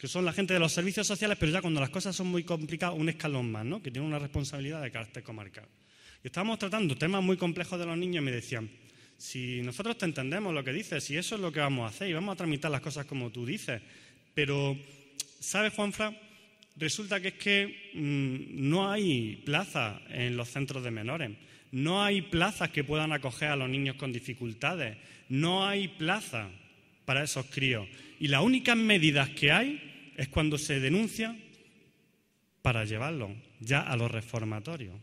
que son la gente de los servicios sociales, pero ya cuando las cosas son muy complicadas, un escalón más, ¿no? Que tiene una responsabilidad de carácter comarcal. Y estábamos tratando temas muy complejos de los niños y me decían, si nosotros te entendemos lo que dices, si eso es lo que vamos a hacer y vamos a tramitar las cosas como tú dices, pero, ¿sabes, Juanfra? Resulta que es que mm, no hay plazas en los centros de menores, no hay plazas que puedan acoger a los niños con dificultades, no hay plazas para esos críos. Y las únicas medidas que hay es cuando se denuncia para llevarlo ya a los reformatorios.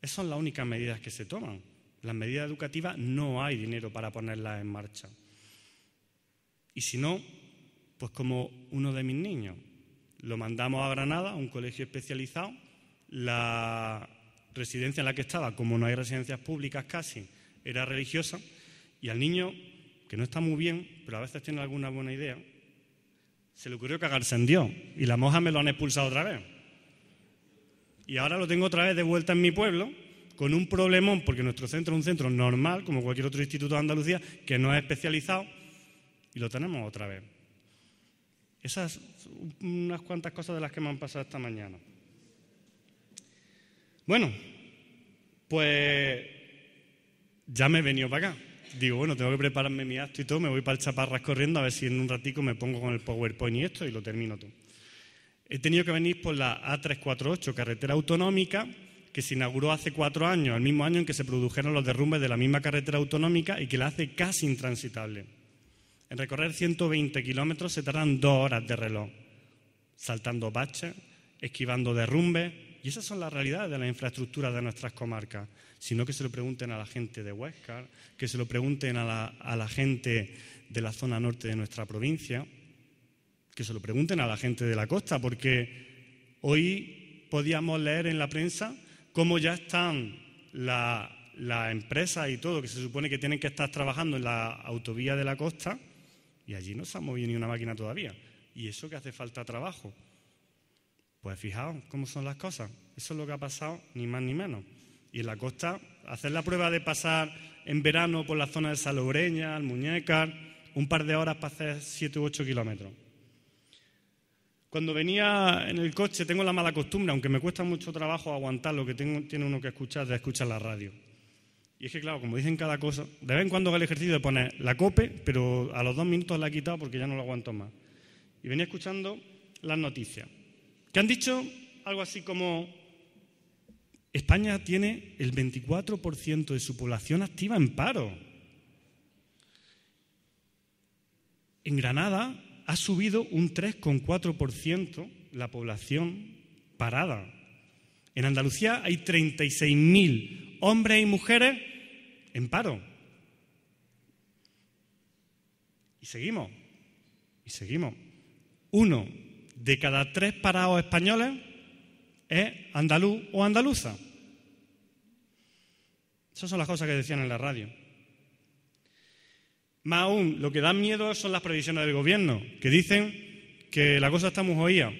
Esas son las únicas medidas que se toman. Las medidas educativas no hay dinero para ponerlas en marcha. Y si no, pues como uno de mis niños, lo mandamos a Granada, a un colegio especializado. La residencia en la que estaba, como no hay residencias públicas casi, era religiosa. Y al niño, que no está muy bien, pero a veces tiene alguna buena idea, se le ocurrió cagarse en Dios. Y la moja me lo han expulsado otra vez. Y ahora lo tengo otra vez de vuelta en mi pueblo, con un problemón, porque nuestro centro es un centro normal, como cualquier otro instituto de Andalucía, que no es especializado, y lo tenemos otra vez. Esas unas cuantas cosas de las que me han pasado esta mañana. Bueno, pues ya me he venido para acá. Digo, bueno, tengo que prepararme mi acto y todo, me voy para el chaparras corriendo a ver si en un ratico me pongo con el PowerPoint y esto y lo termino todo. He tenido que venir por la A348, carretera autonómica, que se inauguró hace cuatro años, el mismo año en que se produjeron los derrumbes de la misma carretera autonómica y que la hace casi intransitable. En recorrer 120 kilómetros se tardan dos horas de reloj, saltando baches, esquivando derrumbes. Y esas son las realidades de las infraestructuras de nuestras comarcas. Sino que se lo pregunten a la gente de Huescar, que se lo pregunten a la, gente de la zona norte de nuestra provincia, que se lo pregunten a la gente de la costa, porque hoy podíamos leer en la prensa cómo ya están las la empresas y todo, que se supone que tienen que estar trabajando en la autovía de la costa, y allí no se ha movido ni una máquina todavía. ¿Y eso que hace falta trabajo? Pues fijaos cómo son las cosas. Eso es lo que ha pasado, ni más ni menos. Y en la costa, hacer la prueba de pasar en verano por la zona de Salobreña, Almuñécar, un par de horas para hacer 7 u 8 kilómetros. Cuando venía en el coche, tengo la mala costumbre, aunque me cuesta mucho trabajo aguantar lo que tiene uno que escuchar, de escuchar la radio. Y es que, claro, como dicen cada cosa, de vez en cuando va el ejercicio de poner la cope, pero a los dos minutos la he quitado porque ya no lo aguanto más. Y venía escuchando las noticias, que han dicho algo así como, España tiene el 24% de su población activa en paro. En Granada ha subido un 3,4% la población parada. En Andalucía hay 36.000 hombres y mujeres en paro. Y seguimos, y seguimos. Uno de cada tres parados españoles es andaluz o andaluza. Esas son las cosas que decían en la radio. Más aún, lo que da miedo son las previsiones del gobierno, que dicen que la cosa está muy jodida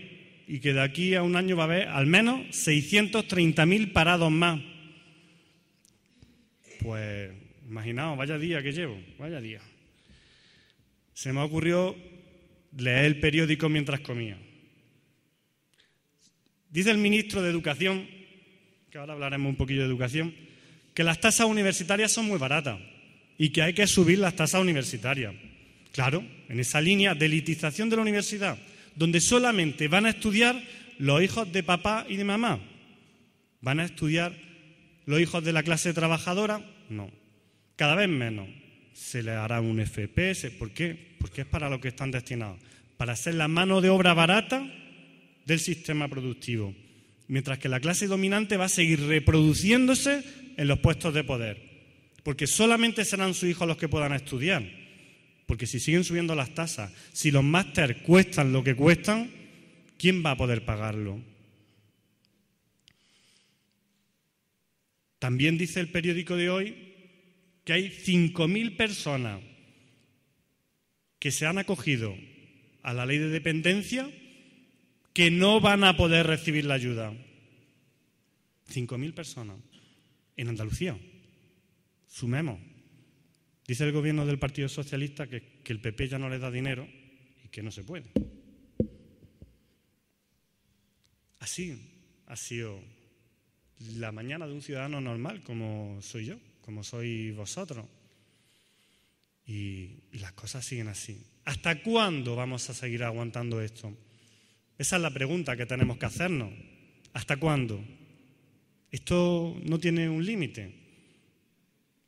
y que de aquí a un año va a haber al menos 630.000 parados más pues imaginaos, vaya día que llevo, vaya día. Se me ocurrió leer el periódico mientras comía. Dice el ministro de Educación, que ahora hablaremos un poquillo de educación, que las tasas universitarias son muy baratas y que hay que subir las tasas universitarias. Claro, en esa línea de elitización de la universidad, donde solamente van a estudiar los hijos de papá y de mamá, van a estudiar los hijos de la clase trabajadora no. Cada vez menos. Se le hará un FPS. ¿Por qué? Porque es para lo que están destinados. Para ser la mano de obra barata del sistema productivo. Mientras que la clase dominante va a seguir reproduciéndose en los puestos de poder. Porque solamente serán sus hijos los que puedan estudiar. Porque si siguen subiendo las tasas, si los máster cuestan lo que cuestan, ¿quién va a poder pagarlo? También dice el periódico de hoy que hay 5.000 personas que se han acogido a la ley de dependencia que no van a poder recibir la ayuda. 5.000 personas en Andalucía. Sumemos. Dice el gobierno del Partido Socialista que, el PP ya no le da dinero y que no se puede. Así ha sido la mañana de un ciudadano normal como soy yo, como soy vosotros. Y, y las cosas siguen así. ¿Hasta cuándo vamos a seguir aguantando esto? Esa es la pregunta que tenemos que hacernos. ¿Hasta cuándo? Esto no tiene un límite.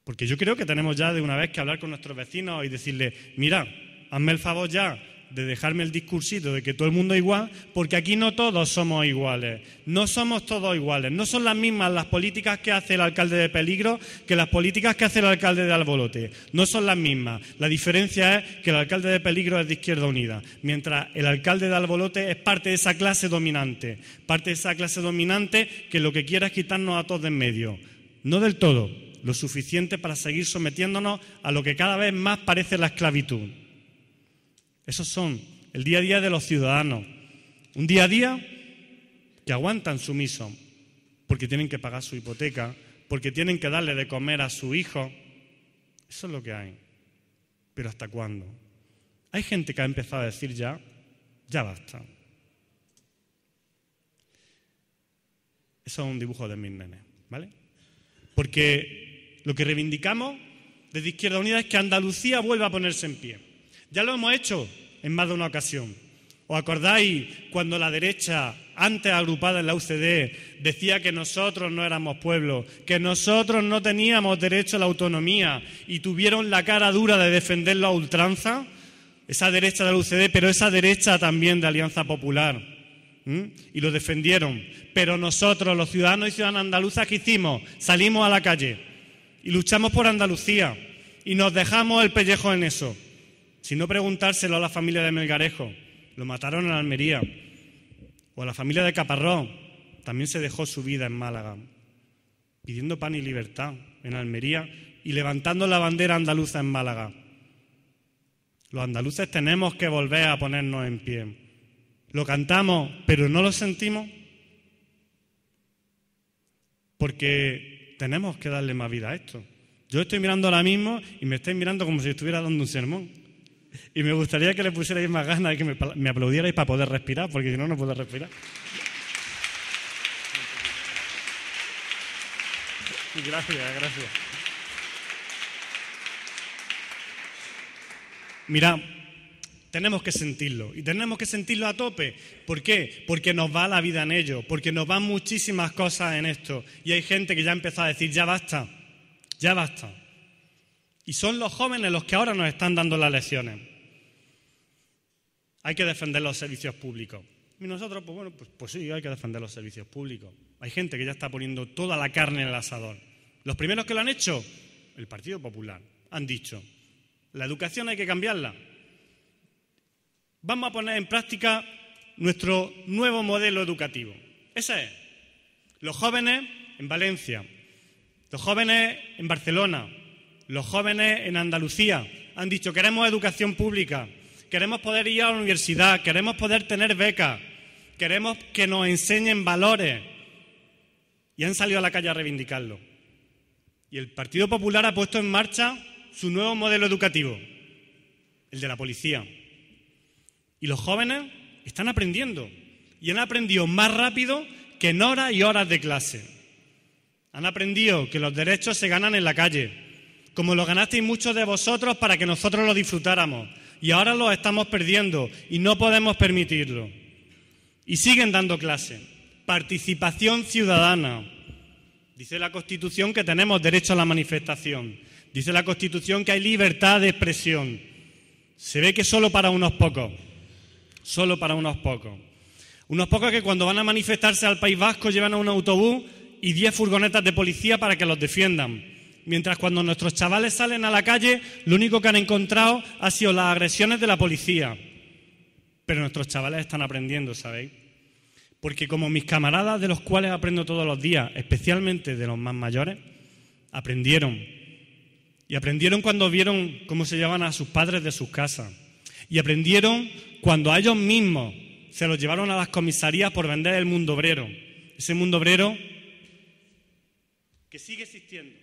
Porque yo creo que tenemos ya de una vez que hablar con nuestros vecinos y decirles, mira, hazme el favor ya, de dejarme el discursito de que todo el mundo es igual, porque aquí no todos somos iguales, no somos todos iguales, no son las mismas las políticas que hace el alcalde de Peligro que las políticas que hace el alcalde de Albolote, no son las mismas. La diferencia es que el alcalde de Peligro es de Izquierda Unida, mientras el alcalde de Albolote es parte de esa clase dominante, parte de esa clase dominante que lo que quiere es quitarnos a todos de en medio, no del todo, lo suficiente para seguir sometiéndonos a lo que cada vez más parece la esclavitud. Esos son el día a día de los ciudadanos. Un día a día que aguantan sumiso porque tienen que pagar su hipoteca, porque tienen que darle de comer a su hijo. Eso es lo que hay. Pero ¿hasta cuándo? Hay gente que ha empezado a decir ya, ya basta. Eso es un dibujo de mis nenes, ¿vale? Porque lo que reivindicamos desde Izquierda Unida es que Andalucía vuelva a ponerse en pie. Ya lo hemos hecho en más de una ocasión. ¿Os acordáis cuando la derecha, antes agrupada en la UCD, decía que nosotros no éramos pueblo, que nosotros no teníamos derecho a la autonomía y tuvieron la cara dura de defender la ultranza? Esa derecha de la UCD, pero esa derecha también de Alianza Popular. Y lo defendieron. Pero nosotros, los ciudadanos y ciudadanas andaluzas, ¿qué hicimos? Salimos a la calle y luchamos por Andalucía y nos dejamos el pellejo en eso. Si no preguntárselo a la familia de Melgarejo, lo mataron en Almería, o a la familia de Caparrón también se dejó su vida en Málaga, pidiendo pan y libertad en Almería y levantando la bandera andaluza en Málaga. Los andaluces tenemos que volver a ponernos en pie. Lo cantamos, pero no lo sentimos porque tenemos que darle más vida a esto. Yo estoy mirando ahora mismo y me estoy mirando como si estuviera dando un sermón. Y me gustaría que le pusierais más ganas y que me, aplaudierais para poder respirar, porque si no, no puedo respirar. Gracias, gracias. Mira, tenemos que sentirlo y tenemos que sentirlo a tope. ¿Por qué? Porque nos va la vida en ello, porque nos van muchísimas cosas en esto y hay gente que ya ha empezado a decir, ya basta, ya basta. Y son los jóvenes los que ahora nos están dando las lecciones. Hay que defender los servicios públicos. Y nosotros, pues bueno, pues, pues, sí, hay que defender los servicios públicos. Hay gente que ya está poniendo toda la carne en el asador. Los primeros que lo han hecho, el Partido Popular, han dicho, la educación hay que cambiarla. Vamos a poner en práctica nuestro nuevo modelo educativo. Ese es. Los jóvenes en Valencia, los jóvenes en Barcelona, los jóvenes en Andalucía han dicho queremos educación pública, queremos poder ir a la universidad, queremos poder tener becas, queremos que nos enseñen valores. Y han salido a la calle a reivindicarlo. Y el Partido Popular ha puesto en marcha su nuevo modelo educativo, el de la policía. Y los jóvenes están aprendiendo. Y han aprendido más rápido que en horas y horas de clase. Han aprendido que los derechos se ganan en la calle, como lo ganasteis muchos de vosotros para que nosotros lo disfrutáramos, y ahora los estamos perdiendo y no podemos permitirlo. Y siguen dando clase. Participación ciudadana. Dice la Constitución que tenemos derecho a la manifestación. Dice la Constitución que hay libertad de expresión. Se ve que solo para unos pocos. Solo para unos pocos. Unos pocos que cuando van a manifestarse al País Vasco llevan a un autobús y diez furgonetas de policía para que los defiendan. Mientras cuando nuestros chavales salen a la calle, lo único que han encontrado ha sido las agresiones de la policía. Pero nuestros chavales están aprendiendo, ¿sabéis? Porque como mis camaradas de los cuales aprendo todos los días, especialmente de los más mayores, aprendieron. Y aprendieron cuando vieron cómo se llevaban a sus padres de sus casas. Y aprendieron cuando a ellos mismos se los llevaron a las comisarías por vender el mundo obrero. Ese mundo obrero que sigue existiendo.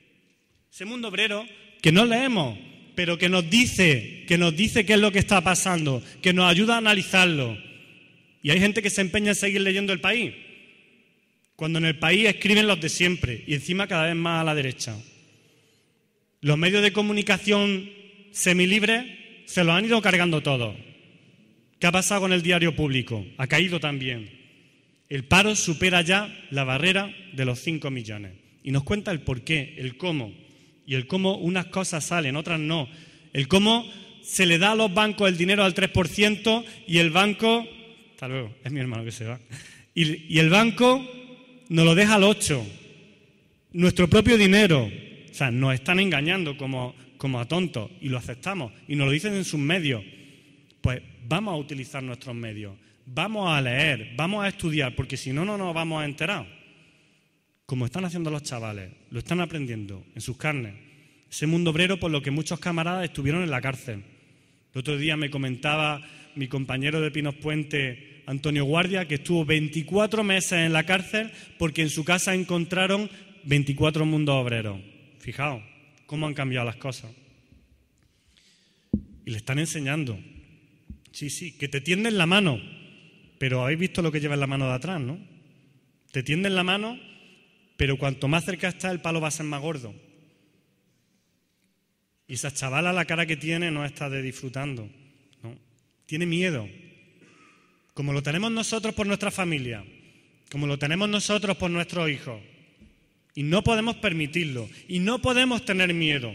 Ese mundo obrero que no leemos, pero que nos dice, que nos dice qué es lo que está pasando, que nos ayuda a analizarlo. Y hay gente que se empeña en seguir leyendo el país, cuando en el país escriben los de siempre y encima cada vez más a la derecha. Los medios de comunicación semilibres se los han ido cargando todos. ¿Qué ha pasado con el diario público? Ha caído también. El paro supera ya la barrera de los 5 millones. Y nos cuenta el por qué, el cómo y el cómo unas cosas salen, otras no. El cómo se le da a los bancos el dinero al 3% y el banco, hasta luego, es mi hermano que se va, y, el banco nos lo deja al 8%, nuestro propio dinero. O sea, nos están engañando como, como a tontos y lo aceptamos y nos lo dicen en sus medios. Pues vamos a utilizar nuestros medios, vamos a leer, vamos a estudiar, porque si no, no nos vamos a enterar como están haciendo los chavales, lo están aprendiendo en sus carnes. Ese mundo obrero por lo que muchos camaradas estuvieron en la cárcel. El otro día me comentaba mi compañero de Pinos Puente, Antonio Guardia, que estuvo 24 meses en la cárcel porque en su casa encontraron 24 mundos obreros. Fijaos cómo han cambiado las cosas. Y le están enseñando. Sí, sí, que te tienden la mano, pero habéis visto lo que lleva en la mano de atrás, ¿no? Te tienden la mano pero cuanto más cerca está, el palo va a ser más gordo. Y esa chavala, la cara que tiene, no está de disfrutando. ¿no? Tiene miedo. Como lo tenemos nosotros por nuestra familia, como lo tenemos nosotros por nuestros hijos. Y no podemos permitirlo. Y no podemos tener miedo.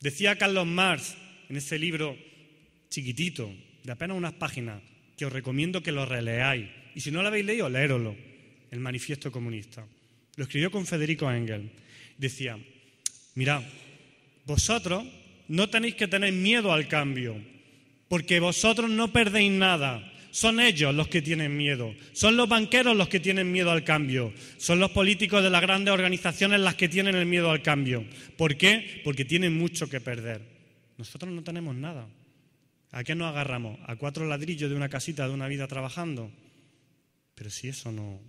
Decía Carlos Marx en ese libro chiquitito, de apenas unas páginas, que os recomiendo que lo releáis. Y si no lo habéis leído, leéroslo el manifiesto comunista. Lo escribió con Federico Engel. Decía, mirad, vosotros no tenéis que tener miedo al cambio, porque vosotros no perdéis nada. Son ellos los que tienen miedo, son los banqueros los que tienen miedo al cambio, son los políticos de las grandes organizaciones las que tienen el miedo al cambio. ¿Por qué? Porque tienen mucho que perder. Nosotros no tenemos nada. ¿A qué nos agarramos? A cuatro ladrillos de una casita, de una vida trabajando. Pero si eso no,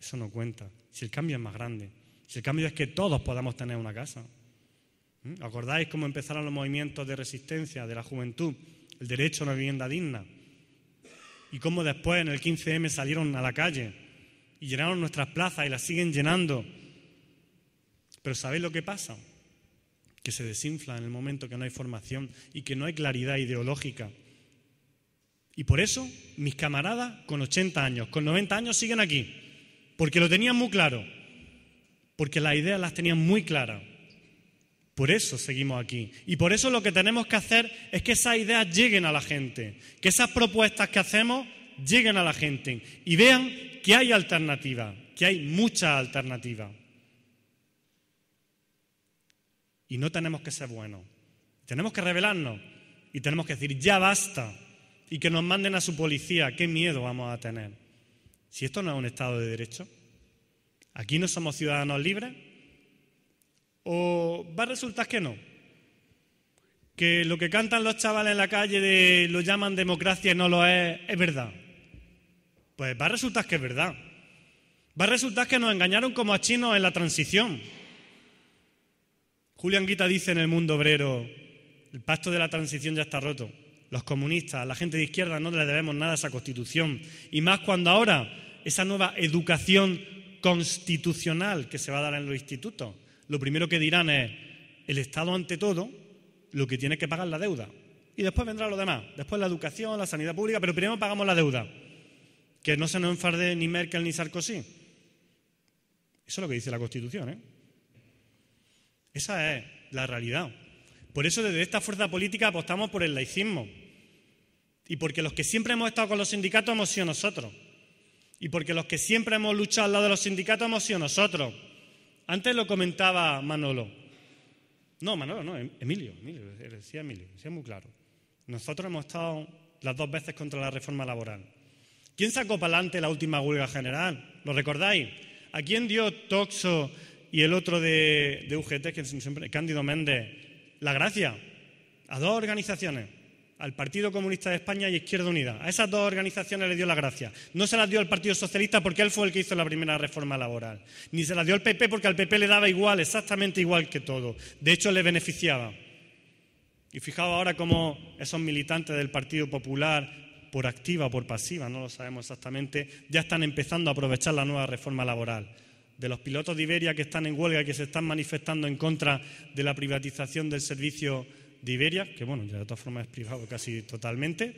eso no cuenta. Si el cambio es más grande. Si el cambio es que todos podamos tener una casa. ¿Mm? ¿Acordáis cómo empezaron los movimientos de resistencia de la juventud? El derecho a una vivienda digna. Y cómo después en el 15M salieron a la calle y llenaron nuestras plazas y las siguen llenando. Pero ¿sabéis lo que pasa? Que se desinfla en el momento que no hay formación y que no hay claridad ideológica. Y por eso mis camaradas con 80 años, con 90 años siguen aquí porque lo tenían muy claro, porque las ideas las tenían muy claras. Por eso seguimos aquí. Y por eso lo que tenemos que hacer es que esas ideas lleguen a la gente, que esas propuestas que hacemos lleguen a la gente y vean que hay alternativa, que hay mucha alternativa. Y no tenemos que ser buenos. Tenemos que rebelarnos y tenemos que decir, ya basta. Y que nos manden a su policía, qué miedo vamos a tener. Si esto no es un Estado de Derecho, ¿aquí no somos ciudadanos libres? ¿O va a resultar que no? Que lo que cantan los chavales en la calle de lo llaman democracia y no lo es, es verdad. Pues va a resultar que es verdad. Va a resultar que nos engañaron como a chinos en la transición. Julián Guita dice en El Mundo Obrero, el pacto de la transición ya está roto los comunistas, la gente de izquierda, no le debemos nada a esa constitución. Y más cuando ahora esa nueva educación constitucional que se va a dar en los institutos, lo primero que dirán es, el Estado ante todo, lo que tiene que pagar la deuda. Y después vendrá lo demás, después la educación, la sanidad pública, pero primero pagamos la deuda. Que no se nos enfarde ni Merkel ni Sarkozy. Eso es lo que dice la Constitución. ¿eh? Esa es la realidad. Por eso desde esta fuerza política apostamos por el laicismo. Y porque los que siempre hemos estado con los sindicatos hemos sido nosotros. Y porque los que siempre hemos luchado al lado de los sindicatos hemos sido nosotros. Antes lo comentaba Manolo. No, Manolo, no, em- Emilio, Emilio, decía Emilio, decía muy claro. Nosotros hemos estado las dos veces contra la reforma laboral. ¿Quién sacó para adelante la última huelga general? ¿Lo recordáis? ¿A quién dio Toxo y el otro de, UGT, que siempre, Cándido Méndez, la gracia? A dos organizaciones al Partido Comunista de España y Izquierda Unida. A esas dos organizaciones le dio la gracia. No se las dio al Partido Socialista porque él fue el que hizo la primera reforma laboral. Ni se las dio al PP porque al PP le daba igual, exactamente igual que todo. De hecho, le beneficiaba. Y fijaos ahora cómo esos militantes del Partido Popular, por activa o por pasiva, no lo sabemos exactamente, ya están empezando a aprovechar la nueva reforma laboral de los pilotos de Iberia que están en huelga y que se están manifestando en contra de la privatización del servicio de Iberia, que bueno, ya de todas formas es privado casi totalmente,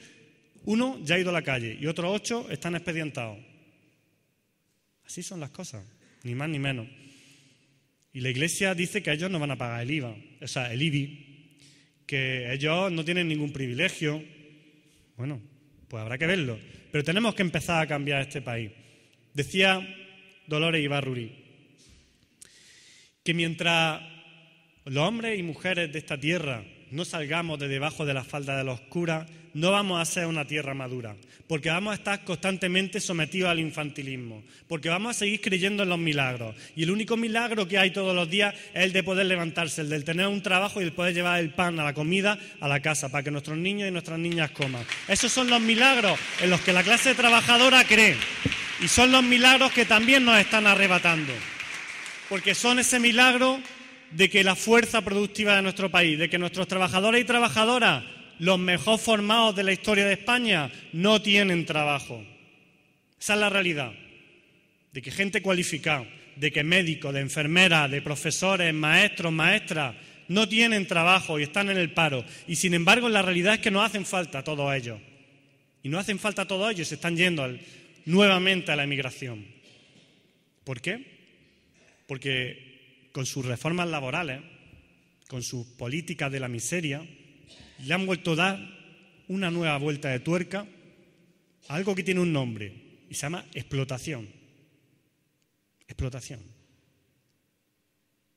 uno ya ha ido a la calle y otros ocho están expedientados. Así son las cosas, ni más ni menos. Y la Iglesia dice que ellos no van a pagar el IVA, o sea, el IBI, que ellos no tienen ningún privilegio. Bueno, pues habrá que verlo. Pero tenemos que empezar a cambiar este país. Decía Dolores Ibarruri que mientras los hombres y mujeres de esta tierra no salgamos de debajo de la falda de la oscura, no vamos a ser una tierra madura, porque vamos a estar constantemente sometidos al infantilismo, porque vamos a seguir creyendo en los milagros. Y el único milagro que hay todos los días es el de poder levantarse, el de tener un trabajo y el poder llevar el pan a la comida, a la casa, para que nuestros niños y nuestras niñas coman. Esos son los milagros en los que la clase trabajadora cree. Y son los milagros que también nos están arrebatando, porque son ese milagro de que la fuerza productiva de nuestro país, de que nuestros trabajadores y trabajadoras, los mejor formados de la historia de España, no tienen trabajo. Esa es la realidad. De que gente cualificada, de que médicos, de enfermeras, de profesores, maestros, maestras, no tienen trabajo y están en el paro. Y sin embargo, la realidad es que no hacen falta todos ellos. Y no hacen falta todos ellos, se están yendo nuevamente a la emigración. ¿Por qué? Porque con sus reformas laborales, con sus políticas de la miseria, le han vuelto a dar una nueva vuelta de tuerca a algo que tiene un nombre y se llama explotación. Explotación.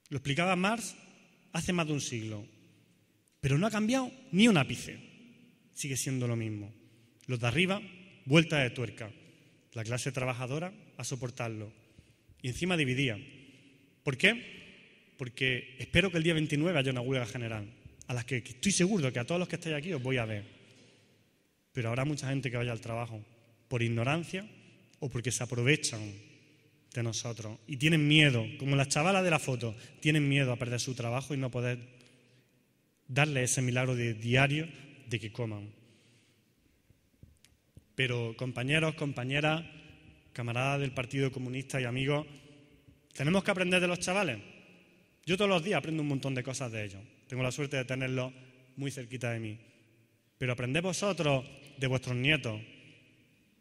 Lo explicaba Marx hace más de un siglo, pero no ha cambiado ni un ápice. Sigue siendo lo mismo. Los de arriba, vuelta de tuerca. La clase trabajadora a soportarlo. Y encima dividía. ¿Por qué? porque espero que el día 29 haya una huelga general, a las que estoy seguro que a todos los que estáis aquí os voy a ver. Pero habrá mucha gente que vaya al trabajo por ignorancia o porque se aprovechan de nosotros y tienen miedo, como las chavalas de la foto, tienen miedo a perder su trabajo y no poder darle ese milagro de diario de que coman. Pero compañeros, compañeras, camaradas del Partido Comunista y amigos, tenemos que aprender de los chavales. Yo todos los días aprendo un montón de cosas de ellos. Tengo la suerte de tenerlos muy cerquita de mí. Pero aprended vosotros de vuestros nietos,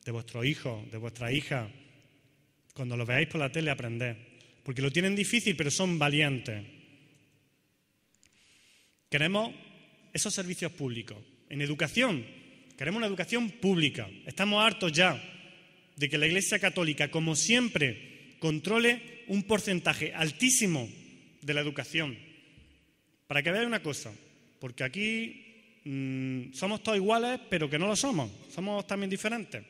de vuestros hijos, de vuestra hija. Cuando los veáis por la tele, aprended. Porque lo tienen difícil, pero son valientes. Queremos esos servicios públicos. En educación, queremos una educación pública. Estamos hartos ya de que la Iglesia Católica, como siempre, controle un porcentaje altísimo de la educación. Para que veáis una cosa, porque aquí mm, somos todos iguales, pero que no lo somos, somos también diferentes.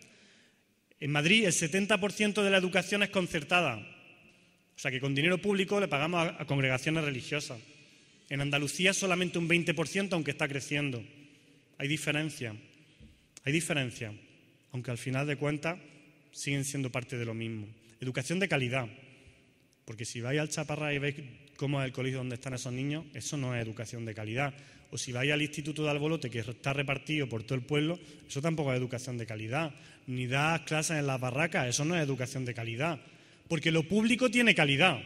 En Madrid el 70% de la educación es concertada, o sea que con dinero público le pagamos a, congregaciones religiosas. En Andalucía solamente un 20%, aunque está creciendo. Hay diferencia, hay diferencia, aunque al final de cuentas siguen siendo parte de lo mismo. Educación de calidad, porque si vais al Chaparra y veis cómo es el colegio donde están esos niños, eso no es educación de calidad. O si vais al Instituto de Albolote, que está repartido por todo el pueblo, eso tampoco es educación de calidad. Ni das clases en las barracas, eso no es educación de calidad. Porque lo público tiene calidad.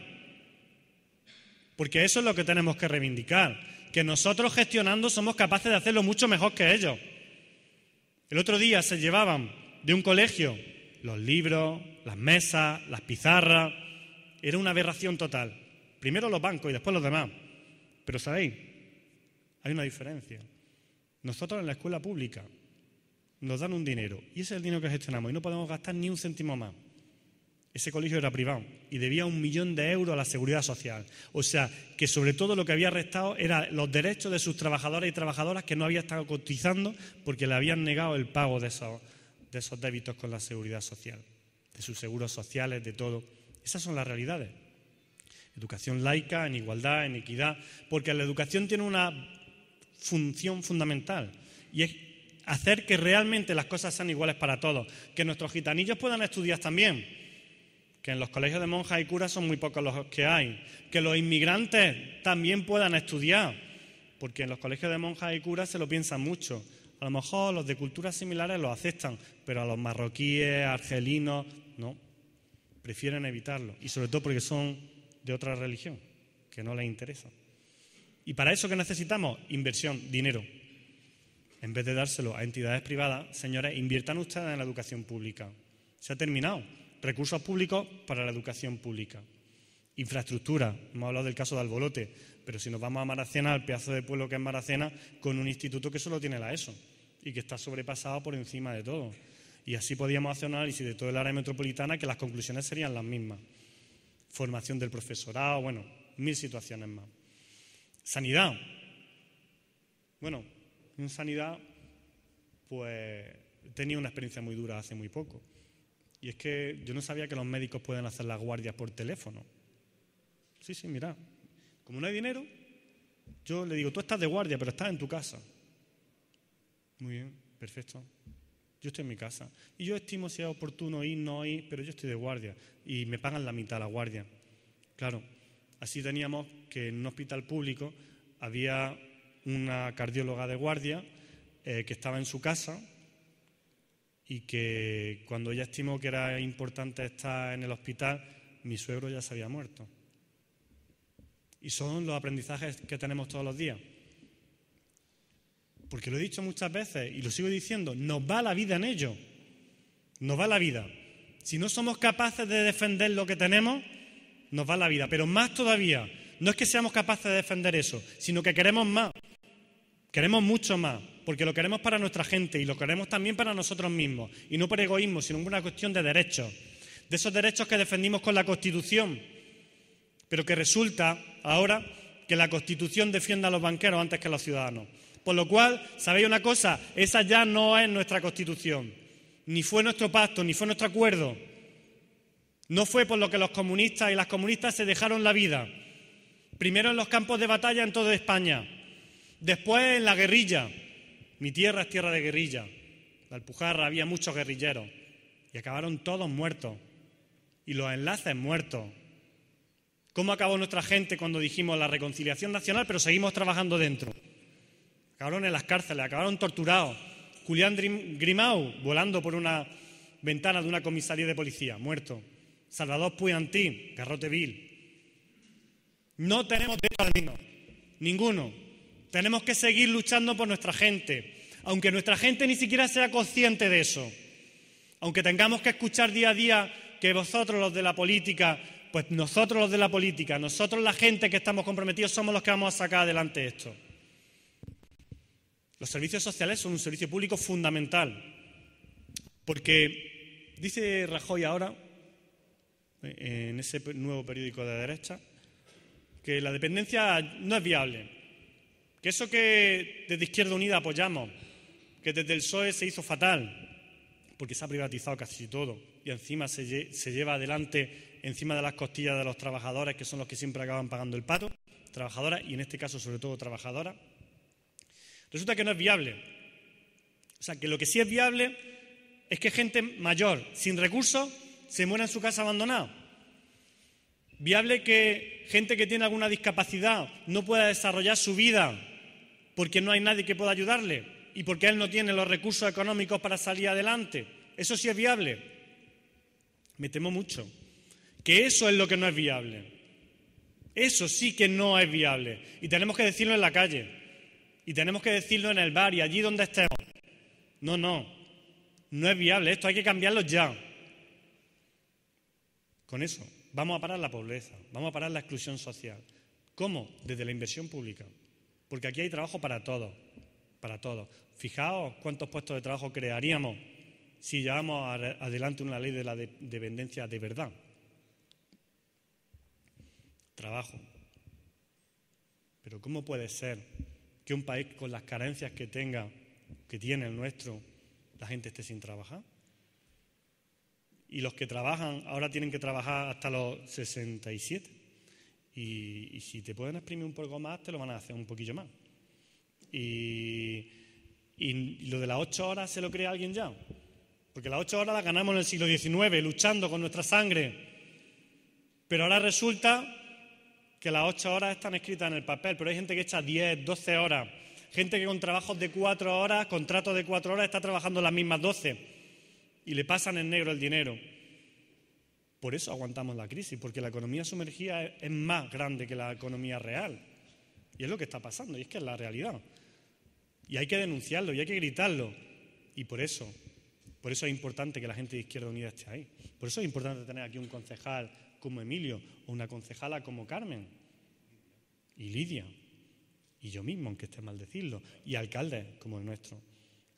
Porque eso es lo que tenemos que reivindicar. Que nosotros gestionando somos capaces de hacerlo mucho mejor que ellos. El otro día se llevaban de un colegio los libros, las mesas, las pizarras. Era una aberración total. Primero los bancos y después los demás. Pero sabéis, hay una diferencia. Nosotros en la escuela pública nos dan un dinero y ese es el dinero que gestionamos y no podemos gastar ni un céntimo más. Ese colegio era privado y debía un millón de euros a la seguridad social. O sea, que sobre todo lo que había restado eran los derechos de sus trabajadores y trabajadoras que no había estado cotizando porque le habían negado el pago de de esos débitos con la seguridad social, de sus seguros sociales, de todo. Esas son las realidades. Educación laica, en igualdad, en equidad, porque la educación tiene una función fundamental y es hacer que realmente las cosas sean iguales para todos, que nuestros gitanillos puedan estudiar también, que en los colegios de monjas y curas son muy pocos los que hay, que los inmigrantes también puedan estudiar, porque en los colegios de monjas y curas se lo piensan mucho. A lo mejor los de culturas similares lo aceptan, pero a los marroquíes, argelinos, no. Prefieren evitarlo. Y sobre todo porque son de otra religión que no les interesa. ¿Y para eso que necesitamos? Inversión, dinero. En vez de dárselo a entidades privadas, señores, inviertan ustedes en la educación pública. Se ha terminado. Recursos públicos para la educación pública. Infraestructura. Hemos hablado del caso de Albolote. Pero si nos vamos a Maracena, al pedazo de pueblo que es Maracena, con un instituto que solo tiene la ESO y que está sobrepasado por encima de todo. Y así podíamos hacer un análisis de todo el área metropolitana que las conclusiones serían las mismas formación del profesorado, bueno, mil situaciones más. Sanidad. Bueno, en sanidad, pues he tenido una experiencia muy dura hace muy poco. Y es que yo no sabía que los médicos pueden hacer las guardias por teléfono. Sí, sí, mira. Como no hay dinero, yo le digo, tú estás de guardia, pero estás en tu casa. Muy bien, perfecto. Yo estoy en mi casa. Y yo estimo si es oportuno ir, no ir, pero yo estoy de guardia. Y me pagan la mitad la guardia. Claro, así teníamos que en un hospital público había una cardióloga de guardia eh, que estaba en su casa y que cuando ella estimó que era importante estar en el hospital, mi suegro ya se había muerto. Y son los aprendizajes que tenemos todos los días porque lo he dicho muchas veces y lo sigo diciendo, nos va la vida en ello. Nos va la vida. Si no somos capaces de defender lo que tenemos, nos va la vida. Pero más todavía, no es que seamos capaces de defender eso, sino que queremos más. Queremos mucho más, porque lo queremos para nuestra gente y lo queremos también para nosotros mismos. Y no por egoísmo, sino por una cuestión de derechos. De esos derechos que defendimos con la Constitución. Pero que resulta ahora que la Constitución defienda a los banqueros antes que a los ciudadanos. Por lo cual, ¿sabéis una cosa? Esa ya no es nuestra constitución, ni fue nuestro pacto, ni fue nuestro acuerdo. No fue por lo que los comunistas y las comunistas se dejaron la vida. Primero en los campos de batalla en toda España, después en la guerrilla. Mi tierra es tierra de guerrilla. La Alpujarra había muchos guerrilleros y acabaron todos muertos. Y los enlaces muertos. ¿Cómo acabó nuestra gente cuando dijimos la reconciliación nacional, pero seguimos trabajando dentro? acabaron en las cárceles, acabaron torturados. Julián Grimau, volando por una ventana de una comisaría de policía, muerto. Salvador Puyantí, garrote vil. No tenemos derecho al ninguno. Tenemos que seguir luchando por nuestra gente, aunque nuestra gente ni siquiera sea consciente de eso. Aunque tengamos que escuchar día a día que vosotros los de la política, pues nosotros los de la política, nosotros la gente que estamos comprometidos somos los que vamos a sacar adelante esto. Los servicios sociales son un servicio público fundamental, porque dice Rajoy ahora, en ese nuevo periódico de derecha, que la dependencia no es viable, que eso que desde Izquierda Unida apoyamos, que desde el PSOE se hizo fatal, porque se ha privatizado casi todo y encima se, lleva adelante encima de las costillas de los trabajadores, que son los que siempre acaban pagando el pato, trabajadoras y en este caso sobre todo trabajadoras Resulta que no es viable. O sea, que lo que sí es viable es que gente mayor, sin recursos, se muera en su casa abandonada. Viable que gente que tiene alguna discapacidad no pueda desarrollar su vida porque no hay nadie que pueda ayudarle y porque él no tiene los recursos económicos para salir adelante. Eso sí es viable. Me temo mucho que eso es lo que no es viable. Eso sí que no es viable. Y tenemos que decirlo en la calle. Y tenemos que decirlo en el bar y allí donde estemos. No, no, no es viable, esto hay que cambiarlo ya. Con eso, vamos a parar la pobreza, vamos a parar la exclusión social. ¿Cómo? Desde la inversión pública. Porque aquí hay trabajo para todos, para todos. Fijaos cuántos puestos de trabajo crearíamos si llevamos adelante una ley de la dependencia de verdad. Trabajo. Pero ¿cómo puede ser que un país con las carencias que tenga, que tiene el nuestro, la gente esté sin trabajar? Y los que trabajan ahora tienen que trabajar hasta los 67. Y, si te pueden exprimir un poco más, te lo van a hacer un poquillo más. Y, y lo de las ocho horas se lo cree alguien ya. Porque las ocho horas las ganamos en el siglo XIX, luchando con nuestra sangre. Pero ahora resulta que las ocho horas están escritas en el papel, pero hay gente que echa diez, doce horas. Gente que con trabajos de cuatro horas, contratos de cuatro horas, está trabajando las mismas doce. y le pasan en negro el dinero. Por eso aguantamos la crisis, porque la economía sumergida es más grande que la economía real. Y es lo que está pasando, y es que es la realidad. Y hay que denunciarlo, y hay que gritarlo. Y por eso, por eso es importante que la gente de Izquierda Unida esté ahí. Por eso es importante tener aquí un concejal como Emilio o una concejala como Carmen y Lidia y yo mismo, aunque esté mal decirlo, y alcaldes como el nuestro.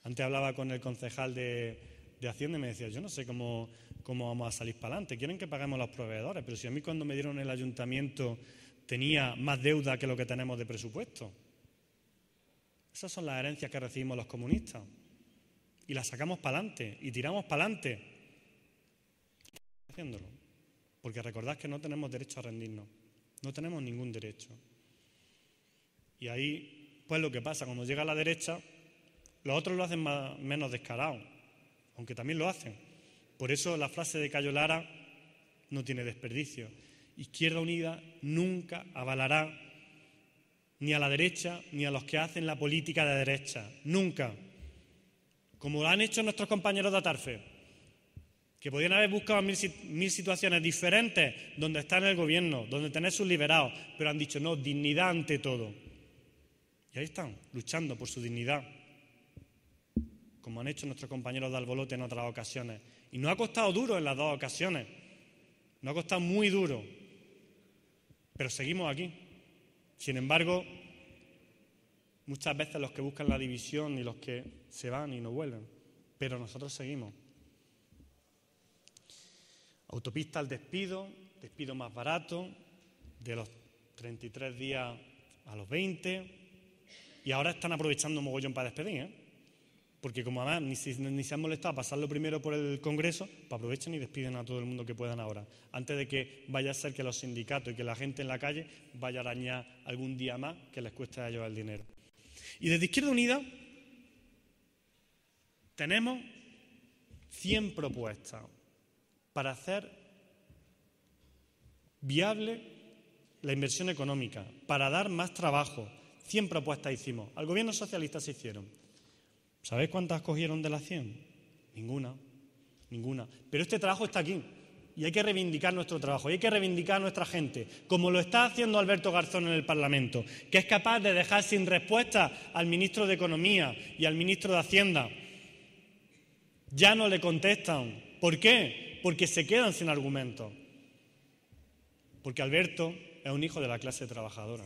Antes hablaba con el concejal de, de Hacienda y me decía, yo no sé cómo, cómo vamos a salir para adelante, quieren que paguemos los proveedores, pero si a mí cuando me dieron el ayuntamiento tenía más deuda que lo que tenemos de presupuesto. Esas son las herencias que recibimos los comunistas. Y las sacamos para adelante y tiramos para adelante. Haciéndolo. Porque recordad que no tenemos derecho a rendirnos. No tenemos ningún derecho. Y ahí, pues lo que pasa, cuando llega a la derecha, los otros lo hacen menos descarado, aunque también lo hacen. Por eso la frase de Cayo Lara no tiene desperdicio. Izquierda Unida nunca avalará ni a la derecha ni a los que hacen la política de derecha. Nunca. Como lo han hecho nuestros compañeros de Atarfe que podían haber buscado mil, situaciones diferentes donde está en el gobierno, donde tener sus liberados, pero han dicho, no, dignidad ante todo. Y ahí están, luchando por su dignidad, como han hecho nuestros compañeros de Albolote en otras ocasiones. Y no ha costado duro en las dos ocasiones, nos ha costado muy duro, pero seguimos aquí. Sin embargo, muchas veces los que buscan la división y los que se van y no vuelven, pero nosotros seguimos Autopista al despido, despido más barato, de los 33 días a los 20. Y ahora están aprovechando mogollón para despedir, ¿eh? Porque como además ni se, han molestado a pasarlo primero por el Congreso, pues aprovechan y despiden a todo el mundo que puedan ahora. Antes de que vaya a ser que los sindicatos y que la gente en la calle vaya a arañar algún día más que les cueste a el dinero. Y desde Izquierda Unida tenemos 100 propuestas para hacer viable la inversión económica, para dar más trabajo. 100 propuestas hicimos. Al gobierno socialista se hicieron. ¿Sabéis cuántas cogieron de las 100? Ninguna, ninguna. Pero este trabajo está aquí y hay que reivindicar nuestro trabajo y hay que reivindicar a nuestra gente, como lo está haciendo Alberto Garzón en el Parlamento, que es capaz de dejar sin respuesta al ministro de Economía y al ministro de Hacienda. Ya no le contestan. ¿Por qué? Porque se quedan sin argumento. Porque Alberto es un hijo de la clase trabajadora.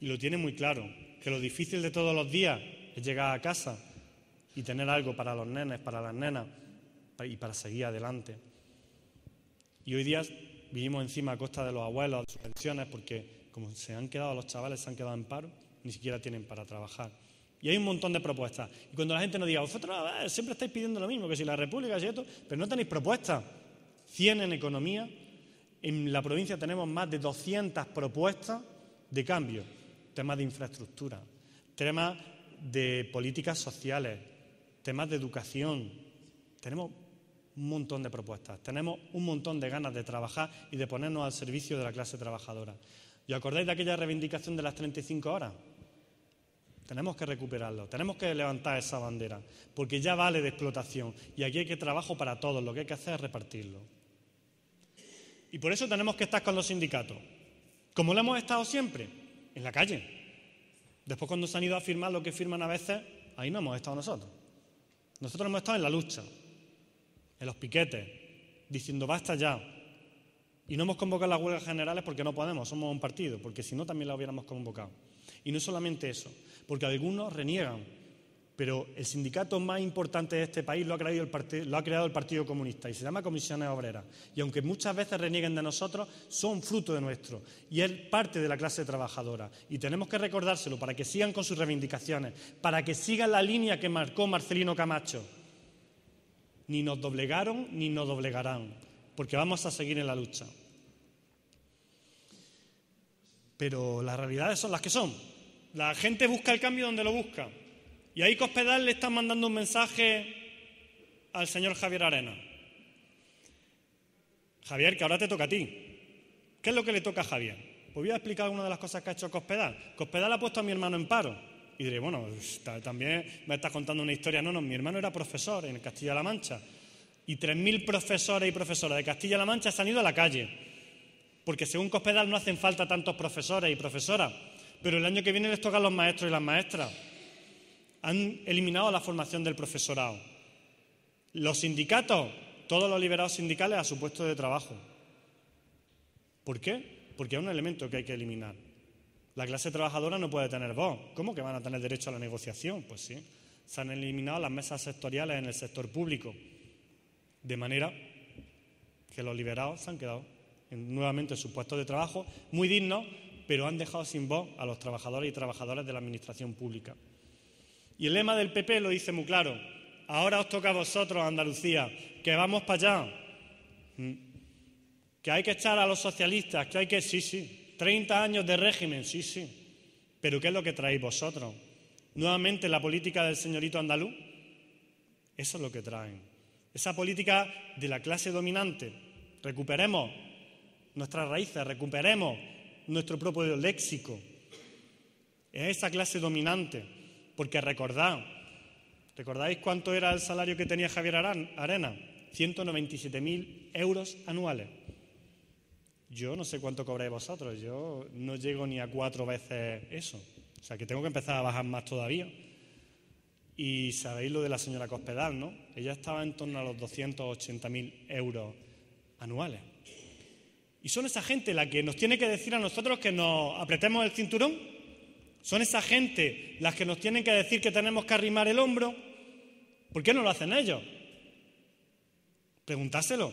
Y lo tiene muy claro, que lo difícil de todos los días es llegar a casa y tener algo para los nenes, para las nenas y para seguir adelante. Y hoy día vivimos encima a costa de los abuelos, de sus pensiones, porque como se han quedado los chavales, se han quedado en paro, ni siquiera tienen para trabajar. Y hay un montón de propuestas. Y cuando la gente nos diga, vosotros siempre estáis pidiendo lo mismo, que si la República, y esto, pero no tenéis propuestas. 100 en economía, en la provincia tenemos más de 200 propuestas de cambio. Temas de infraestructura, temas de políticas sociales, temas de educación. Tenemos un montón de propuestas, tenemos un montón de ganas de trabajar y de ponernos al servicio de la clase trabajadora. ¿Y acordáis de aquella reivindicación de las 35 horas? Tenemos que recuperarlo, tenemos que levantar esa bandera, porque ya vale de explotación y aquí hay que trabajo para todos, lo que hay que hacer es repartirlo. Y por eso tenemos que estar con los sindicatos, como lo hemos estado siempre, en la calle. Después cuando se han ido a firmar lo que firman a veces, ahí no hemos estado nosotros. Nosotros hemos estado en la lucha, en los piquetes, diciendo basta ya. Y no hemos convocado las huelgas generales porque no podemos, somos un partido, porque si no también la hubiéramos convocado. Y no es solamente eso, porque algunos reniegan. Pero el sindicato más importante de este país lo ha, creado el Partido, lo ha creado el Partido Comunista y se llama Comisiones Obreras. Y aunque muchas veces renieguen de nosotros, son fruto de nuestro y es parte de la clase trabajadora. Y tenemos que recordárselo para que sigan con sus reivindicaciones, para que sigan la línea que marcó Marcelino Camacho. Ni nos doblegaron ni nos doblegarán, porque vamos a seguir en la lucha. Pero las realidades son las que son. La gente busca el cambio donde lo busca. Y ahí Cospedal le está mandando un mensaje al señor Javier Arena. Javier, que ahora te toca a ti. ¿Qué es lo que le toca a Javier? Pues voy a explicar una de las cosas que ha hecho Cospedal. Cospedal ha puesto a mi hermano en paro. Y diré, bueno, también me estás contando una historia. No, no, mi hermano era profesor en Castilla-La Mancha. Y 3.000 profesores y profesoras de Castilla-La Mancha se han ido a la calle. Porque según Cospedal no hacen falta tantos profesores y profesoras pero el año que viene les tocan los maestros y las maestras. Han eliminado la formación del profesorado. Los sindicatos, todos los liberados sindicales a su puesto de trabajo. ¿Por qué? Porque hay un elemento que hay que eliminar. La clase trabajadora no puede tener voz. ¿Cómo que van a tener derecho a la negociación? Pues sí. Se han eliminado las mesas sectoriales en el sector público. De manera que los liberados se han quedado nuevamente en su puesto de trabajo muy dignos, pero han dejado sin voz a los trabajadores y trabajadoras de la Administración Pública. Y el lema del PP lo dice muy claro. Ahora os toca a vosotros, Andalucía, que vamos para allá. Mm. Que hay que echar a los socialistas, que hay que... Sí, sí, 30 años de régimen, sí, sí. Pero ¿qué es lo que traéis vosotros? Nuevamente la política del señorito andaluz. Eso es lo que traen. Esa política de la clase dominante. Recuperemos nuestras raíces, recuperemos nuestro propio léxico. Es esa clase dominante, porque recordad, ¿recordáis cuánto era el salario que tenía Javier Arena? 197.000 euros anuales. Yo no sé cuánto cobráis vosotros, yo no llego ni a cuatro veces eso. O sea que tengo que empezar a bajar más todavía. Y sabéis lo de la señora Cospedal, ¿no? Ella estaba en torno a los 280.000 euros anuales. Y son esa gente la que nos tiene que decir a nosotros que nos apretemos el cinturón. Son esa gente las que nos tienen que decir que tenemos que arrimar el hombro. ¿Por qué no lo hacen ellos? Preguntárselo.